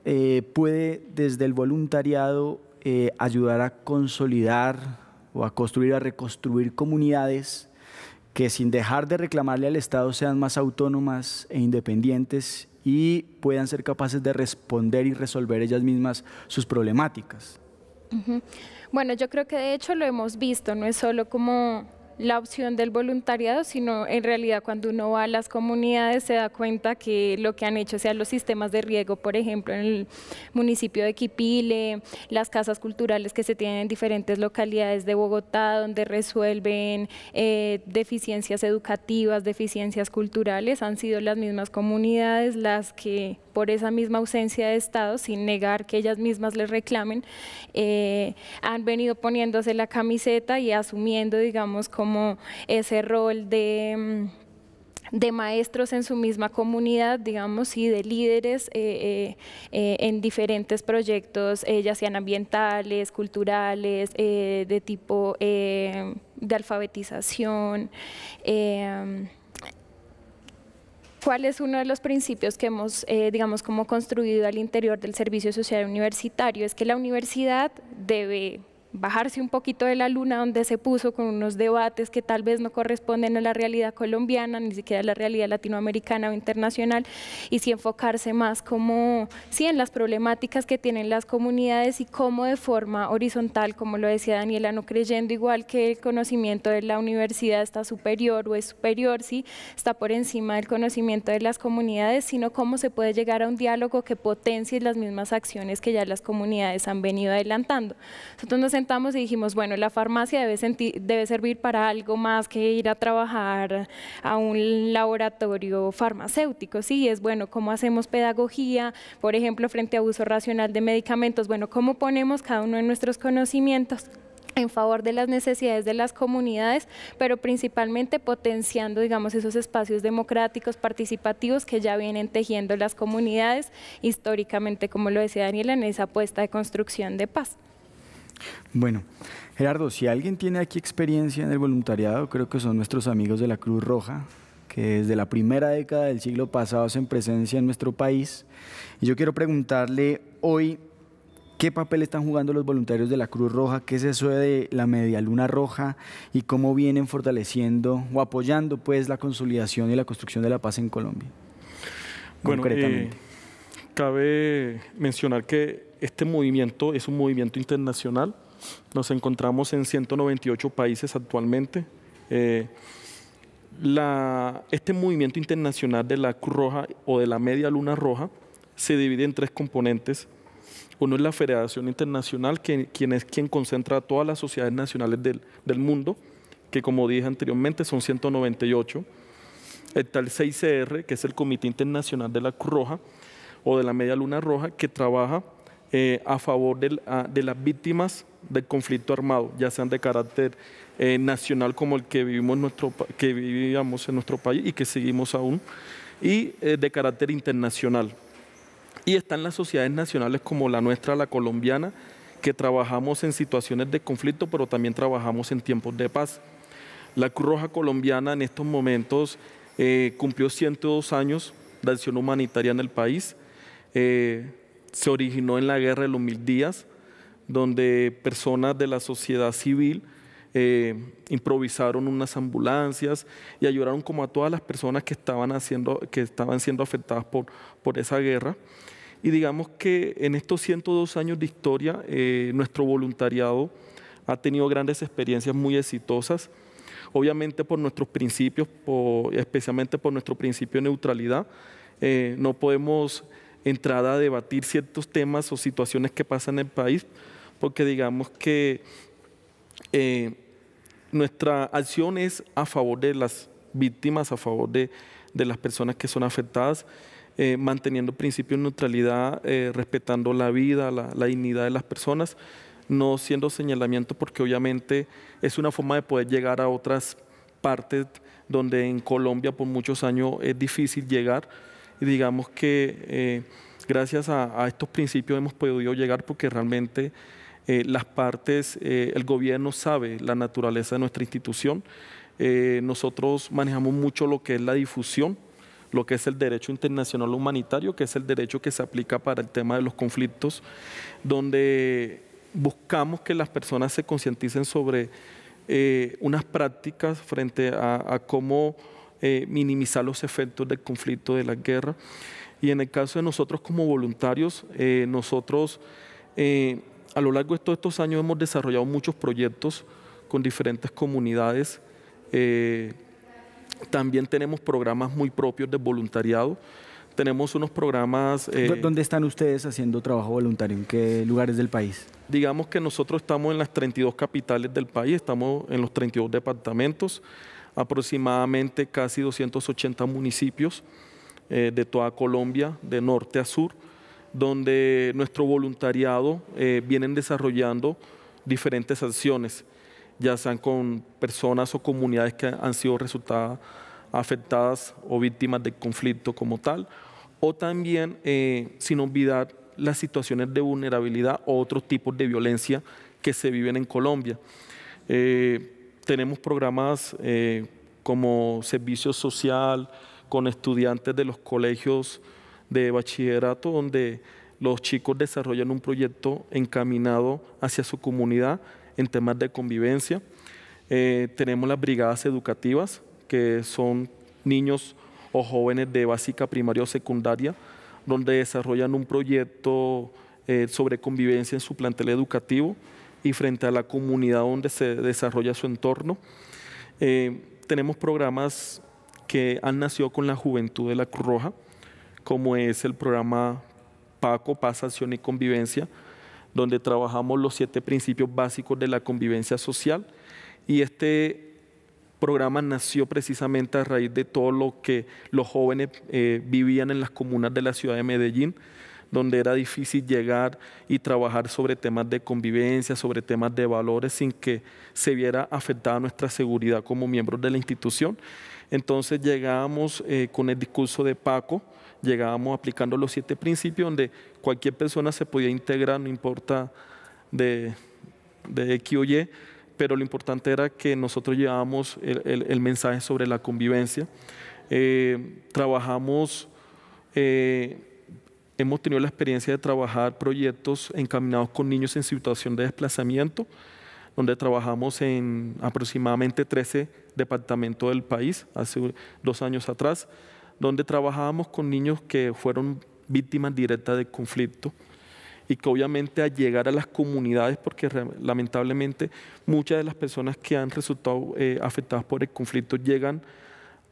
eh, puede desde el voluntariado eh, ayudar a consolidar o a construir, a reconstruir comunidades que sin dejar de reclamarle al Estado sean más autónomas e independientes y puedan ser capaces de responder y resolver ellas mismas sus problemáticas. Bueno, yo creo que de hecho lo hemos visto, no es solo como la opción del voluntariado, sino en realidad cuando uno va a las comunidades se da cuenta que lo que han hecho, sean los sistemas de riego, por ejemplo, en el municipio de Quipile, las casas culturales que se tienen en diferentes localidades de Bogotá, donde resuelven eh, deficiencias educativas, deficiencias culturales, han sido las mismas comunidades las que por esa misma ausencia de Estado, sin negar que ellas mismas les reclamen, eh, han venido poniéndose la camiseta y asumiendo, digamos, como ese rol de mm, de maestros en su misma comunidad, digamos, y de líderes eh, eh, en diferentes proyectos, ya sean ambientales, culturales, de tipo de alfabetización. ¿Cuál es uno de los principios que hemos, eh, digamos, como construido al interior del servicio social universitario? Es que la universidad debe bajarse un poquito de la luna donde se puso con unos debates que tal vez no corresponden a la realidad colombiana, ni siquiera a la realidad latinoamericana o internacional, y si enfocarse más como, sí, en las problemáticas que tienen las comunidades y cómo de forma horizontal, como lo decía Daniela, no creyendo igual que el conocimiento de la universidad está superior o es superior, sí, está por encima del conocimiento de las comunidades, sino cómo se puede llegar a un diálogo que potencie las mismas acciones que ya las comunidades han venido adelantando. Nosotros nos y dijimos, bueno, la farmacia debe, sentir, debe servir para algo más que ir a trabajar a un laboratorio farmacéutico, sí, es bueno, cómo hacemos pedagogía, por ejemplo, frente a uso racional de medicamentos, bueno, cómo ponemos cada uno de nuestros conocimientos en favor de las necesidades de las comunidades, pero principalmente potenciando, digamos, esos espacios democráticos, participativos que ya vienen tejiendo las comunidades históricamente, como lo decía Daniela, en esa apuesta de construcción de paz. Bueno, Gerardo, si alguien tiene aquí experiencia en el voluntariado, creo que son nuestros amigos de la Cruz Roja, que desde la primera década del siglo pasado hacen presencia en nuestro país. Y yo quiero preguntarle hoy qué papel están jugando los voluntarios de la Cruz Roja, qué es eso de la media luna roja y cómo vienen fortaleciendo o apoyando pues la consolidación y la construcción de la paz en Colombia. Bueno, eh, concretamente. cabe mencionar que este movimiento es un movimiento internacional. Nos encontramos en 198 países actualmente. Eh, la, este movimiento internacional de la Cruz Roja o de la Media Luna Roja se divide en tres componentes. Uno es la Federación Internacional, que, quien es quien concentra a todas las sociedades nacionales del, mundo, que como dije anteriormente son 198. Está el 6CR, que es el Comité Internacional de la Cruz Roja o de la Media Luna Roja, que trabaja eh, a favor de las víctimas del conflicto armado, ya sean de carácter eh, nacional como el que, vivimos nuestro, que vivíamos en nuestro país y que seguimos aún, y eh, de carácter internacional. Y están las sociedades nacionales como la nuestra, la colombiana, que trabajamos en situaciones de conflicto, pero también trabajamos en tiempos de paz. La Cruz Roja colombiana en estos momentos cumplió 102 años de acción humanitaria en el país. Eh, se originó en la Guerra de los Mil Días, donde personas de la sociedad civil eh, improvisaron unas ambulancias y ayudaron como a todas las personas que estaban, haciendo, que estaban siendo afectadas por, por esa guerra. Y digamos que en estos 102 años de historia, eh, nuestro voluntariado ha tenido grandes experiencias muy exitosas, obviamente por nuestros principios, especialmente por nuestro principio de neutralidad. Eh, no podemos entrada a debatir ciertos temas o situaciones que pasan en el país, porque digamos que eh, nuestra acción es a favor de las víctimas, a favor de, de las personas que son afectadas, eh, manteniendo principios de neutralidad, eh, respetando la vida, la, la, dignidad de las personas, no siendo señalamiento porque obviamente es una forma de poder llegar a otras partes donde en Colombia por muchos años es difícil llegar y digamos que eh, gracias a, estos principios hemos podido llegar porque realmente eh, las partes, eh, el gobierno sabe la naturaleza de nuestra institución. nosotros manejamos mucho lo que es la difusión, lo que es el derecho internacional humanitario, que es el derecho que se aplica para el tema de los conflictos, donde buscamos que las personas se concienticen sobre unas prácticas frente a cómo eh, minimizar los efectos del conflicto, de la guerra. Y en el caso de nosotros como voluntarios, eh, nosotros eh, a lo largo de todos estos años hemos desarrollado muchos proyectos con diferentes comunidades. también tenemos programas muy propios de voluntariado tenemos unos programas... donde ¿Dónde están ustedes haciendo trabajo voluntario? ¿En qué lugares del país? Digamos que nosotros estamos en las 32 capitales del país, estamos en los 32 departamentos aproximadamente casi 280 municipios eh, de toda Colombia, de norte a sur, donde nuestro voluntariado eh, vienen desarrollando diferentes acciones, ya sean con personas o comunidades que han sido resultadas afectadas o víctimas de conflicto como tal, o también eh, sin olvidar las situaciones de vulnerabilidad o otros tipos de violencia que se viven en Colombia tenemos programas eh, como servicio social con estudiantes de los colegios de bachillerato, donde los chicos desarrollan un proyecto encaminado hacia su comunidad en temas de convivencia. Eh, tenemos las brigadas educativas, que son niños o jóvenes de básica, primaria o secundaria, donde desarrollan un proyecto eh, sobre convivencia en su plantel educativo y frente a la comunidad donde se desarrolla su entorno. Eh, tenemos programas que han nacido con la juventud de la Cruz Roja, como es el programa PACO, Paz, Acción y Convivencia, donde trabajamos los siete principios básicos de la convivencia social. Y este programa nació precisamente a raíz de todo lo que los jóvenes eh, vivían en las comunas de la ciudad de Medellín donde era difícil llegar y trabajar sobre temas de convivencia, sobre temas de valores, sin que se viera afectada nuestra seguridad como miembros de la institución. Entonces llegábamos eh, con el discurso de Paco, llegábamos aplicando los siete principios donde cualquier persona se podía integrar, no importa de, de X pero lo importante era que nosotros llevábamos el, mensaje sobre la convivencia. Eh, trabajamos eh, hemos tenido la experiencia de trabajar proyectos encaminados con niños en situación de desplazamiento, donde trabajamos en aproximadamente 13 departamentos del país, hace dos años atrás, donde trabajábamos con niños que fueron víctimas directas de conflicto y que obviamente al llegar a las comunidades, porque lamentablemente muchas de las personas que han resultado eh, afectadas por el conflicto llegan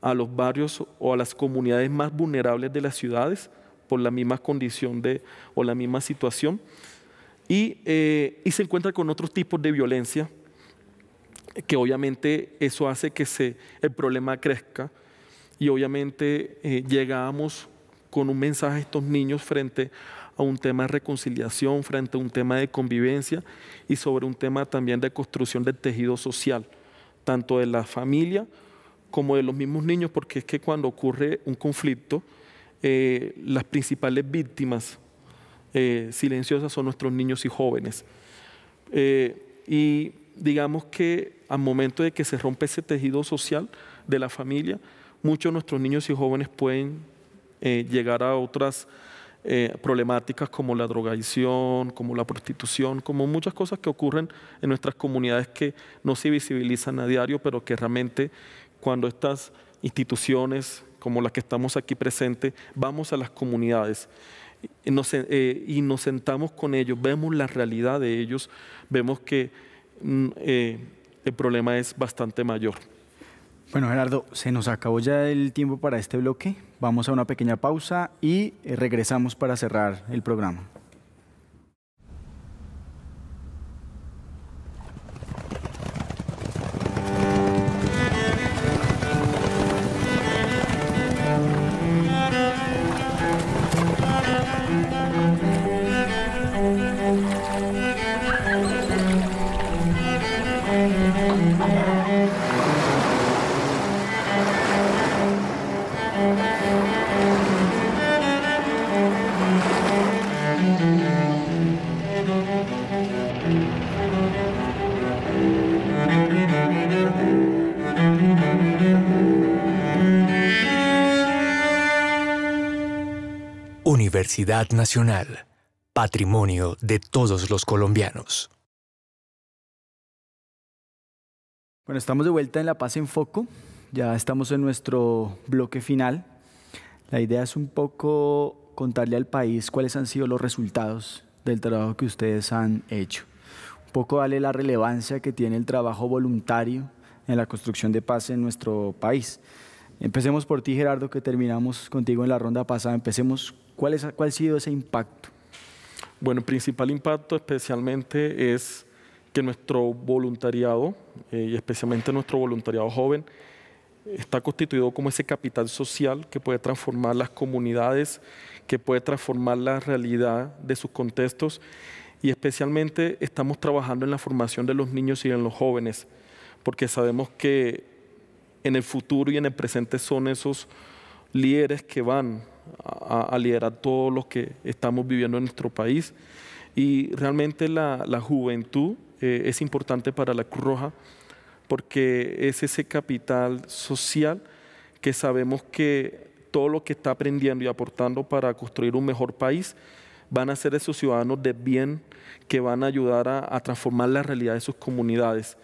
a los barrios o a las comunidades más vulnerables de las ciudades, por la misma condición de, o la misma situación. Y, eh, se encuentra con otros tipos de violencia, que obviamente eso hace que el problema crezca y obviamente eh, llegamos con un mensaje a estos niños frente a un tema de reconciliación, frente a un tema de convivencia y sobre un tema también de construcción del tejido social, tanto de la familia como de los mismos niños, porque es que cuando ocurre un conflicto, eh, las principales víctimas eh, silenciosas son nuestros niños y jóvenes. Eh, y digamos que al momento de que se rompe ese tejido social de la familia, muchos de nuestros niños y jóvenes pueden llegar a otras problemáticas como la drogadicción, como la prostitución, como muchas cosas que ocurren en nuestras comunidades que no se visibilizan a diario, pero que realmente cuando estas instituciones como la que estamos aquí presentes, vamos a las comunidades eh, y nos, sentamos con ellos, vemos la realidad de ellos, vemos que mm, eh, el problema es bastante mayor. Bueno, Gerardo, se nos acabó ya el tiempo para este bloque. Vamos a una pequeña pausa y eh, regresamos para cerrar el programa. Nacional, patrimonio de todos los colombianos. Bueno, estamos de vuelta en La Paz en Foco, ya estamos en nuestro bloque final. La idea es un poco contarle al país cuáles han sido los resultados del trabajo que ustedes han hecho. Un poco darle la relevancia que tiene el trabajo voluntario en la construcción de paz en nuestro país. Empecemos por ti, Gerardo, que terminamos contigo en la ronda pasada. Empecemos, ¿cuál, es, cuál ha sido ese impacto? Bueno, el principal impacto especialmente es que nuestro voluntariado, eh, y especialmente nuestro voluntariado joven, está constituido como ese capital social que puede transformar las comunidades, que puede transformar la realidad de sus contextos y especialmente estamos trabajando en la formación de los niños y en los jóvenes, porque sabemos que en el futuro y en el presente son esos líderes que van a, a liderar todo lo que estamos viviendo en nuestro país. Y realmente la, juventud eh, es importante para la Cruz Roja porque es ese capital social que sabemos que todo lo que está aprendiendo y aportando para construir un mejor país van a ser esos ciudadanos de bien que van a ayudar a transformar la realidad de sus comunidades.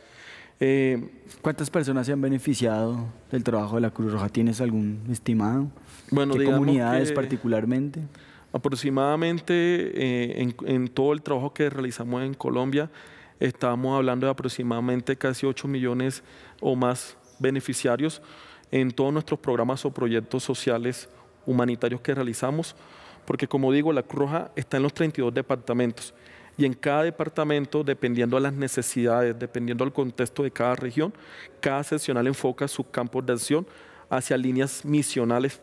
Eh, ¿Cuántas personas se han beneficiado del trabajo de la Cruz Roja? ¿Tienes algún estimado? Bueno, ¿Qué comunidades particularmente? Aproximadamente eh, en, en, todo el trabajo que realizamos en Colombia, estamos hablando de aproximadamente casi 8 millones o más beneficiarios en todos nuestros programas o proyectos sociales humanitarios que realizamos, porque como digo, la Cruz Roja está en los 32 departamentos y en cada departamento, dependiendo a las necesidades, dependiendo al contexto de cada región, cada seccional enfoca sus campos de acción hacia líneas misionales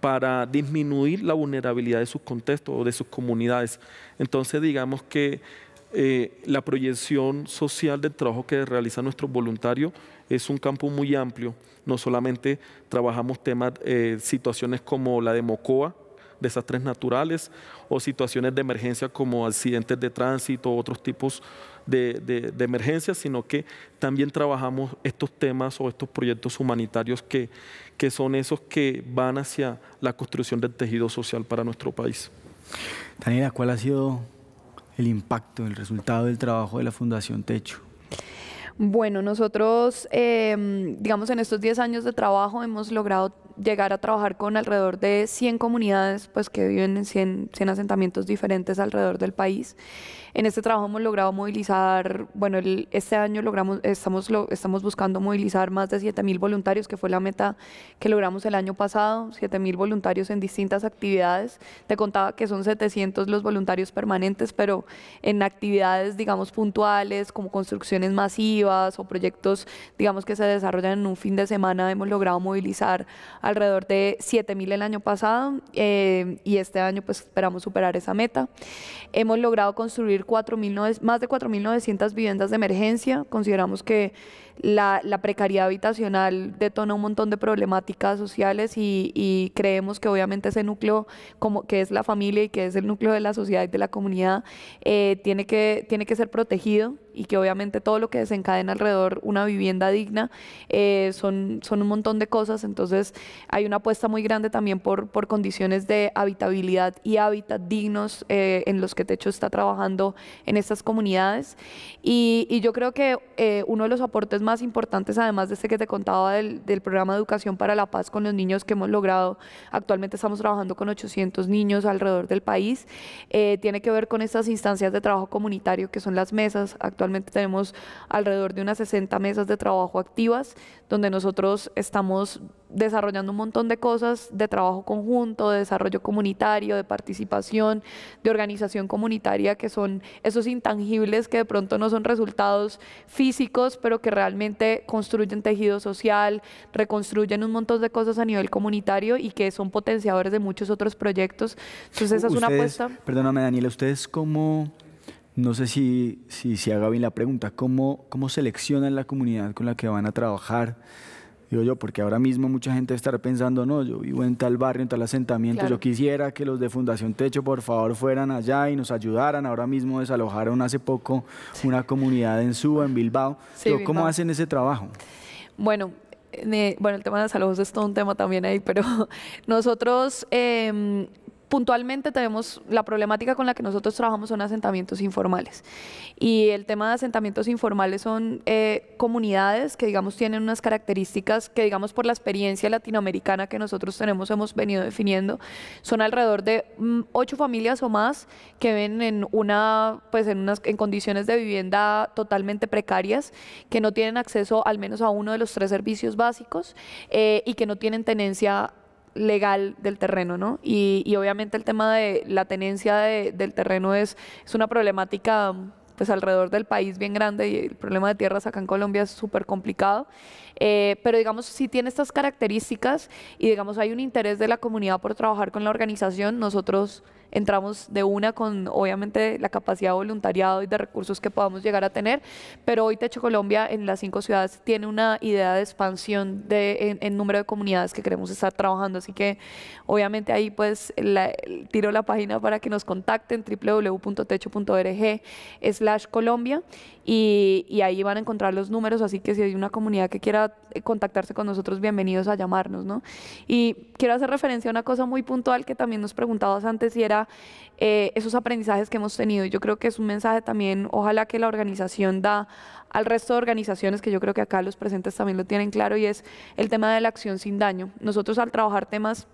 para disminuir la vulnerabilidad de sus contextos o de sus comunidades. Entonces, digamos que eh, la proyección social del trabajo que realiza nuestro voluntario es un campo muy amplio. No solamente trabajamos temas, eh, situaciones como la de Mocoa, desastres naturales o situaciones de emergencia como accidentes de tránsito, otros tipos de, de, emergencias, sino que también trabajamos estos temas o estos proyectos humanitarios que, que son esos que van hacia la construcción del tejido social para nuestro país. Daniela, ¿cuál ha sido el impacto, el resultado del trabajo de la Fundación Techo? Bueno, nosotros, em, digamos, en estos 10 años de trabajo hemos logrado llegar a trabajar con alrededor de 100 comunidades pues, que viven en 100, 100 asentamientos diferentes alrededor del país. En este trabajo hemos logrado movilizar, bueno, el, este año logramos, estamos, lo, estamos buscando movilizar más de 7.000 voluntarios, que fue la meta que logramos el año pasado, 7.000 voluntarios en distintas actividades. Te contaba que son 700 los voluntarios permanentes, pero en actividades, digamos, puntuales, como construcciones masivas o proyectos, digamos, que se desarrollan en un fin de semana, hemos logrado movilizar a alrededor de 7.000 el año pasado eh, y este año pues esperamos superar esa meta. Hemos logrado construir 4, más de 4.900 viviendas de emergencia, consideramos que la, precariedad habitacional detona un montón de problemáticas sociales y, creemos que obviamente ese núcleo como que es la familia y que es el núcleo de la sociedad y de la comunidad eh, tiene, que, tiene que ser protegido y que obviamente todo lo que desencadena alrededor una vivienda digna eh, son, son un montón de cosas, entonces hay una apuesta muy grande también por, por condiciones de habitabilidad y hábitat dignos eh, en los que Techo está trabajando en estas comunidades y yo creo que uno de los aportes más importantes, además de este que te contaba del, programa de educación para la paz con los niños que hemos logrado, actualmente estamos trabajando con 800 niños alrededor del país, eh, tiene que ver con estas instancias de trabajo comunitario que son las mesas, actualmente tenemos alrededor de unas 60 mesas de trabajo activas, donde nosotros estamos desarrollando un montón de cosas de trabajo conjunto, de desarrollo comunitario, de participación, de organización comunitaria, que son esos intangibles que de pronto no son resultados físicos, pero que realmente construyen tejido social, reconstruyen un montón de cosas a nivel comunitario y que son potenciadores de muchos otros proyectos. Entonces esa es una apuesta. Perdóname Daniela, ¿ustedes cómo no sé si, si, haga bien la pregunta, ¿cómo, cómo seleccionan la comunidad con la que van a trabajar? digo yo, porque ahora mismo mucha gente estará pensando, no, yo vivo en tal barrio, en tal asentamiento, yo quisiera que los de Fundación Techo por favor fueran allá y nos ayudaran, ahora mismo desalojaron hace poco una comunidad en Suba, en Bilbao, ¿cómo hacen ese trabajo? Bueno, eh, bueno, el tema de desalojos es todo un tema también ahí, pero <laughs> nosotros em, puntualmente tenemos la problemática con la que nosotros trabajamos son asentamientos informales. Y el tema de asentamientos informales son eh, comunidades que, digamos, tienen unas características que, digamos, por la experiencia latinoamericana que nosotros tenemos, hemos venido definiendo. Son alrededor de mm, ocho familias o más que ven en, una, pues, en, unas, en condiciones de vivienda totalmente precarias, que no tienen acceso al menos a uno de los tres servicios básicos eh, y que no tienen tenencia legal del terreno, ¿no? Y, obviamente el tema de la tenencia del terreno es, es una problemática pues alrededor del país bien grande y el problema de tierras acá en Colombia es súper complicado eh, pero digamos, si tiene estas características y digamos hay un interés de la comunidad por trabajar con la organización, nosotros entramos de una con obviamente la capacidad de voluntariado y de recursos que podamos llegar a tener, pero hoy Techo Colombia en las cinco ciudades tiene una idea de expansión de, en, número de comunidades que queremos estar trabajando, así que obviamente ahí pues tiro la página para que nos contacten www.techo.org slash Colombia y ahí van a encontrar los números, así que si hay una comunidad que quiera eh, contactarse con nosotros, bienvenidos a llamarnos, ¿no? Y quiero hacer referencia a una cosa muy puntual que también nos preguntabas antes y era eh, esos aprendizajes que hemos tenido. Yo creo que es un mensaje también, ojalá que la organización da al resto de organizaciones, que yo creo que acá los presentes también lo tienen claro, y es el tema de la acción sin daño. Nosotros al trabajar temas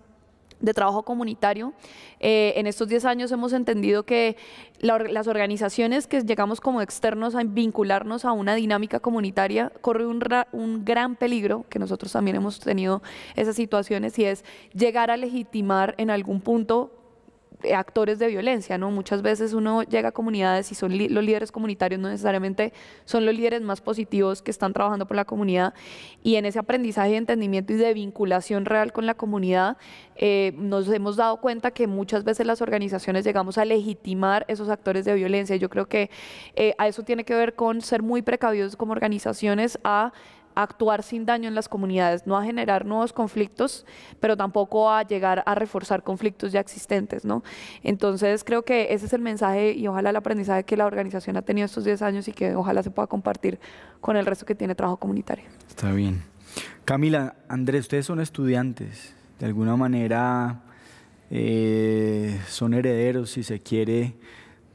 de trabajo comunitario. Eh, en estos 10 años hemos entendido que las organizaciones que llegamos como externos a vincularnos a una dinámica comunitaria corre un, un gran peligro, que nosotros también hemos tenido esas situaciones, y es llegar a legitimar en algún punto eh, actores de violencia, ¿no? Muchas veces uno llega a comunidades y son los líderes comunitarios no necesariamente son los líderes más positivos que están trabajando por la comunidad y en ese aprendizaje de entendimiento y de vinculación real con la comunidad eh, nos hemos dado cuenta que muchas veces las organizaciones llegamos a legitimar esos actores de violencia. Yo creo que eh, a eso tiene que ver con ser muy precavidos como organizaciones a actuar sin daño en las comunidades, no a generar nuevos conflictos, pero tampoco a llegar a reforzar conflictos ya existentes. ¿no? Entonces creo que ese es el mensaje y ojalá el aprendizaje que la organización ha tenido estos 10 años y que ojalá se pueda compartir con el resto que tiene trabajo comunitario. Está bien. Camila, Andrés, ustedes son estudiantes, de alguna manera eh, son herederos, si se quiere,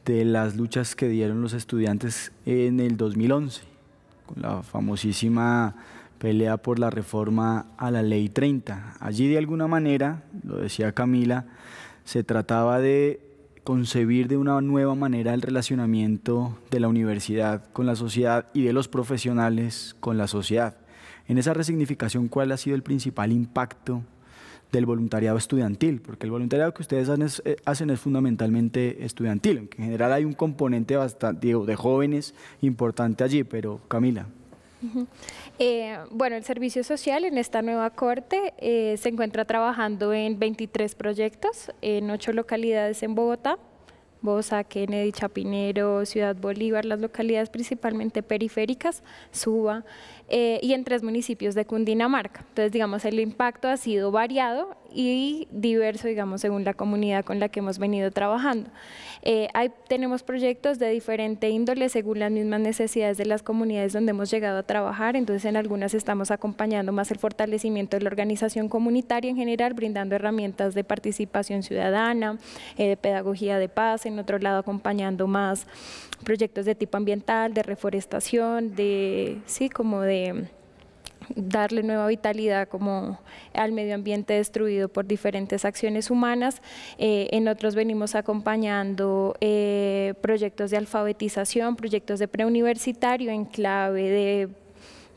de las luchas que dieron los estudiantes en el 2011 con la famosísima pelea por la reforma a la Ley 30. Allí de alguna manera, lo decía Camila, se trataba de concebir de una nueva manera el relacionamiento de la universidad con la sociedad y de los profesionales con la sociedad. En esa resignificación, ¿cuál ha sido el principal impacto del voluntariado estudiantil, porque el voluntariado que ustedes eh, hacen es, fundamentalmente estudiantil, en general hay un componente bastante, de jóvenes importante allí, pero Camila. Eh, bueno, el servicio social en esta nueva corte eh, se encuentra trabajando en 23 proyectos en ocho localidades en Bogotá, Bosa, Kennedy, Chapinero, Ciudad Bolívar, las localidades principalmente periféricas, Suba, eh, y en tres municipios de Cundinamarca. Entonces, digamos, el impacto ha sido variado y diverso, digamos, según la comunidad con la que hemos venido trabajando. Eh, hay, tenemos proyectos de diferente índole según las mismas necesidades de las comunidades donde hemos llegado a trabajar, entonces en algunas estamos acompañando más el fortalecimiento de la organización comunitaria en general, brindando herramientas de participación ciudadana, eh, de pedagogía de paz, en otro lado acompañando más proyectos de tipo ambiental, de reforestación, de, sí, como de eh, darle nueva vitalidad como al medio ambiente destruido por diferentes acciones humanas. Eh, en otros venimos acompañando eh, proyectos de alfabetización, proyectos de preuniversitario en clave de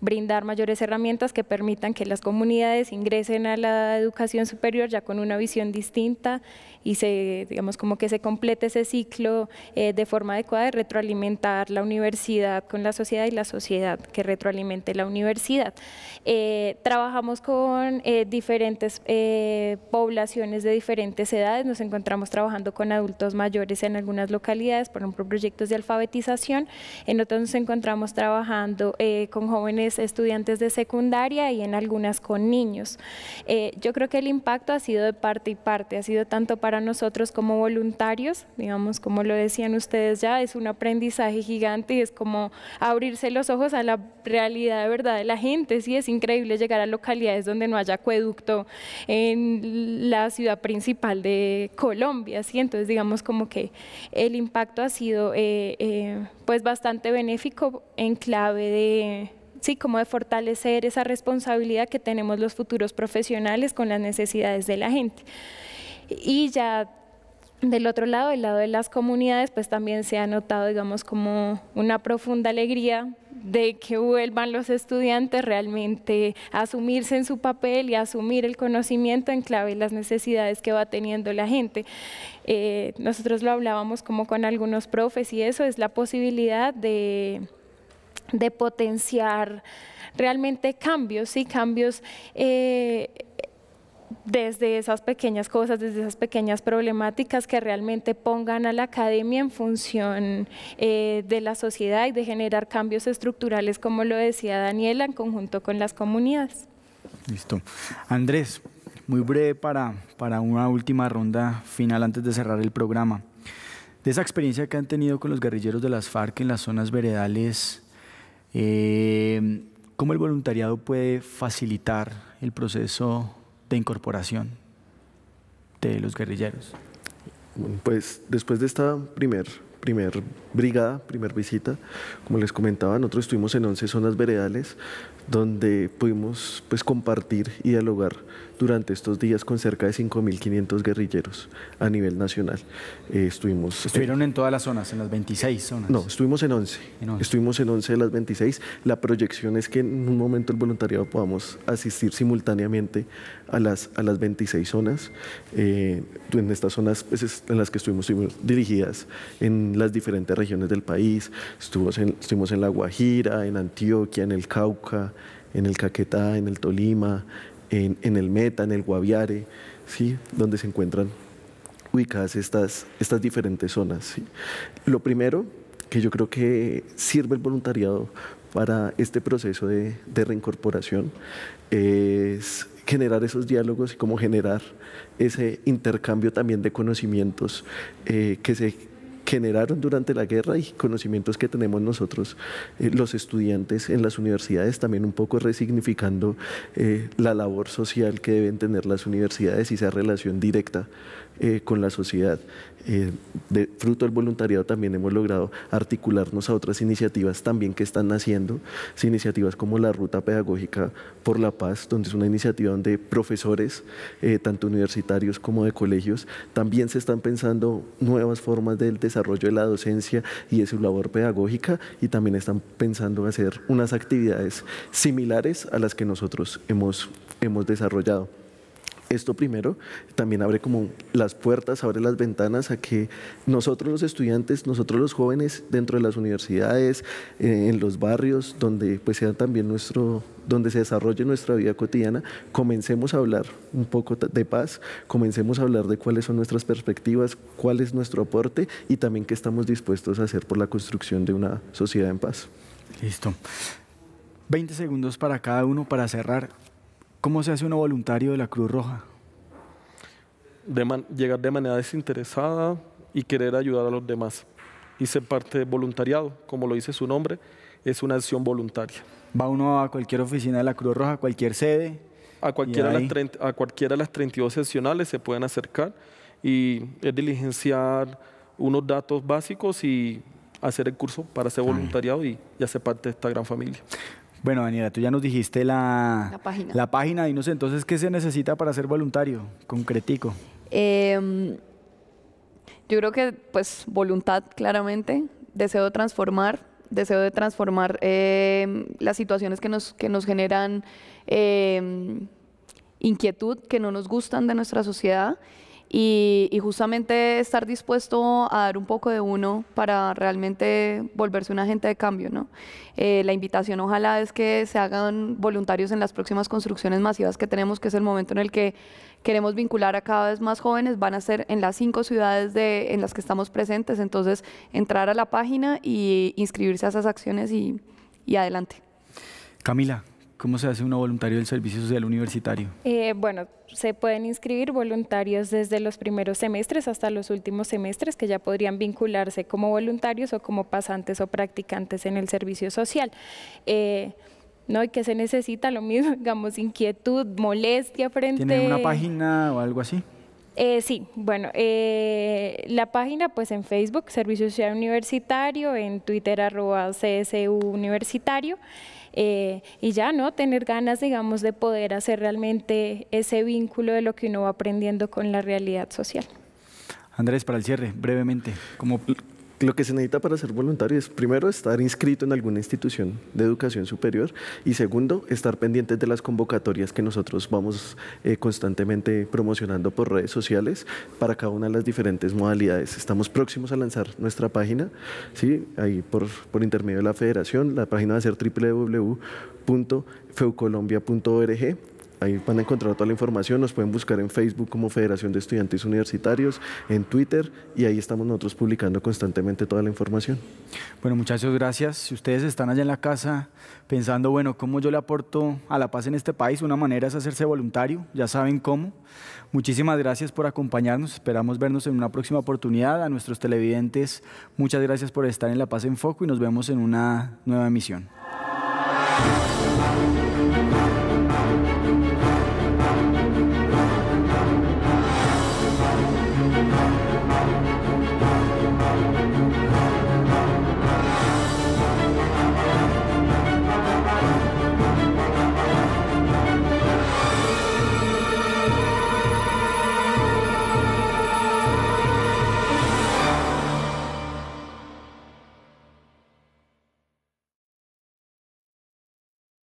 brindar mayores herramientas que permitan que las comunidades ingresen a la educación superior ya con una visión distinta y se, digamos, como que se complete ese ciclo eh, de forma adecuada de retroalimentar la universidad con la sociedad y la sociedad que retroalimente la universidad. Eh, trabajamos con eh, diferentes poblaciones de diferentes edades, nos encontramos trabajando con adultos mayores en algunas localidades, por ejemplo, proyectos de alfabetización, en otros nos encontramos trabajando con jóvenes pues, estudiantes de secundaria y en algunas con niños. Eh, yo creo que el impacto ha sido de parte y parte, ha sido tanto para nosotros como voluntarios, digamos, como lo decían ustedes ya, es un aprendizaje gigante y es como abrirse los ojos a la realidad de verdad de la gente, sí, es increíble llegar a localidades donde no haya acueducto en la ciudad principal de Colombia, sí, entonces digamos como que el impacto ha sido eh, eh, pues bastante benéfico en clave de ¿sí? como de fortalecer esa responsabilidad que tenemos los futuros profesionales con las necesidades de la gente. Y ya del otro lado, del lado de las comunidades, pues también se ha notado, digamos, como una profunda alegría de que vuelvan los estudiantes realmente a asumirse en su papel y a asumir el conocimiento en clave y las necesidades que va teniendo la gente. Eh, nosotros lo hablábamos como con algunos profes y eso es la posibilidad de de potenciar realmente cambios y cambios eh, desde esas pequeñas cosas, desde esas pequeñas problemáticas que realmente pongan a la academia en función eh, de la sociedad y de generar cambios estructurales, como lo decía Daniela, en conjunto con las comunidades. Listo. Andrés, muy breve para, para una última ronda final antes de cerrar el programa. De esa experiencia que han tenido con los guerrilleros de las FARC en las zonas veredales, eh, ¿Cómo el voluntariado puede facilitar el proceso de incorporación de los guerrilleros? Pues después de esta primera primer brigada, primer visita. Como les comentaba, nosotros estuvimos en 11 zonas veredales donde pudimos pues, compartir y dialogar durante estos días con cerca de 5.500 guerrilleros a nivel nacional. Eh, estuvimos, eh, ¿Estuvieron en todas las zonas, en las 26 zonas? No, estuvimos en 11. en 11. Estuvimos en 11 de las 26. La proyección es que en un momento el voluntariado podamos asistir simultáneamente a las, a las 26 zonas. Eh, en estas zonas pues, en las que estuvimos, dirigidas en las diferentes regiones del país, estuvimos en, estuvimos en La Guajira, en Antioquia, en el Cauca, en el Caquetá, en el Tolima, en, en el Meta, en el Guaviare, ¿sí? donde se encuentran ubicadas estas, estas diferentes zonas. Lo primero que yo creo que sirve el voluntariado para este proceso de, de reincorporación es generar esos diálogos y cómo generar ese intercambio también de conocimientos eh, que se generaron durante la guerra y conocimientos que tenemos nosotros, eh, los estudiantes en las universidades, también un poco resignificando eh, la labor social que deben tener las universidades y esa relación directa eh, con la sociedad. Eh, de, fruto del voluntariado también hemos logrado articularnos a otras iniciativas también que están naciendo, iniciativas como la Ruta Pedagógica por la Paz, donde es una iniciativa donde profesores, eh, tanto universitarios como de colegios, también se están pensando nuevas formas del desarrollo de la docencia y de su labor pedagógica y también están pensando hacer unas actividades similares a las que nosotros hemos desarrollado esto primero también abre como las puertas, abre las ventanas a que nosotros los estudiantes, nosotros los jóvenes dentro de las universidades, eh, en los barrios, donde pues sea también nuestro, donde se desarrolle nuestra vida cotidiana, comencemos a hablar un poco de paz, comencemos a hablar de cuáles son nuestras perspectivas, cuál es nuestro aporte y también qué estamos dispuestos a hacer por la construcción de una sociedad en paz. Listo. 20 segundos para cada uno para cerrar. ¿Cómo se hace uno voluntario de la Cruz Roja? De llegar de manera desinteresada y querer ayudar a los demás. Y ser parte de voluntariado, como lo dice su nombre, es una acción voluntaria. Va uno a cualquier oficina de la Cruz Roja, a cualquier sede. A cualquiera, de las, a cualquiera de las 32 seccionales se pueden acercar y es diligenciar unos datos básicos y hacer el curso para ser voluntariado y, y hacer parte de esta gran familia. Bueno, Daniela, tú ya nos dijiste la, la página. La entonces qué se necesita para ser voluntario, concretico. Em, yo creo que pues voluntad claramente, deseo transformar, deseo de transformar em, las situaciones que nos, nos generan em, inquietud, que no nos gustan de nuestra sociedad y, justamente estar dispuesto a dar un poco de uno para realmente volverse un agente de cambio. ¿no? Eh, la invitación ojalá es que se hagan voluntarios en las próximas construcciones masivas que tenemos, que es el momento en el que queremos vincular a cada vez más jóvenes, van a ser en las cinco ciudades de, en las que estamos presentes, entonces entrar a la página y inscribirse a esas acciones y, y adelante. Camila, ¿Cómo se hace uno voluntario del Servicio Social Universitario? Eh, bueno, se pueden inscribir voluntarios desde los primeros semestres hasta los últimos semestres, que ya podrían vincularse como voluntarios o como pasantes o practicantes en el servicio social. Eh, ¿no? Y que se necesita lo mismo, <laughs> digamos, inquietud, molestia frente... ¿Tienen una página o algo así? Eh, sí, bueno, la página pues en Facebook, Servicio Social Universitario, en Twitter arroba CSU Universitario. Eh, y ya, ¿no? Tener ganas, digamos, de poder hacer realmente ese vínculo de lo que uno va aprendiendo con la realidad social. Andrés, para el cierre, brevemente, como lo que se necesita para ser voluntario es, primero, estar inscrito en alguna institución de educación superior y, segundo, estar pendientes de las convocatorias que nosotros vamos eh, constantemente promocionando por redes sociales para cada una de las diferentes modalidades. Estamos próximos a lanzar nuestra página, ¿sí? ahí por, por intermedio de la federación. La página va a ser www.feucolombia.org Ahí van a encontrar toda la información, nos pueden buscar en Facebook como Federación de Estudiantes Universitarios, en Twitter y ahí estamos nosotros publicando constantemente toda la información. Bueno, muchas gracias. Si ustedes están allá en la casa pensando, bueno, ¿cómo yo le aporto a la paz en este país? Una manera es hacerse voluntario, ya saben cómo. Muchísimas gracias por acompañarnos, esperamos vernos en una próxima oportunidad. A nuestros televidentes, muchas gracias por estar en La Paz en Foco y nos vemos en una nueva emisión.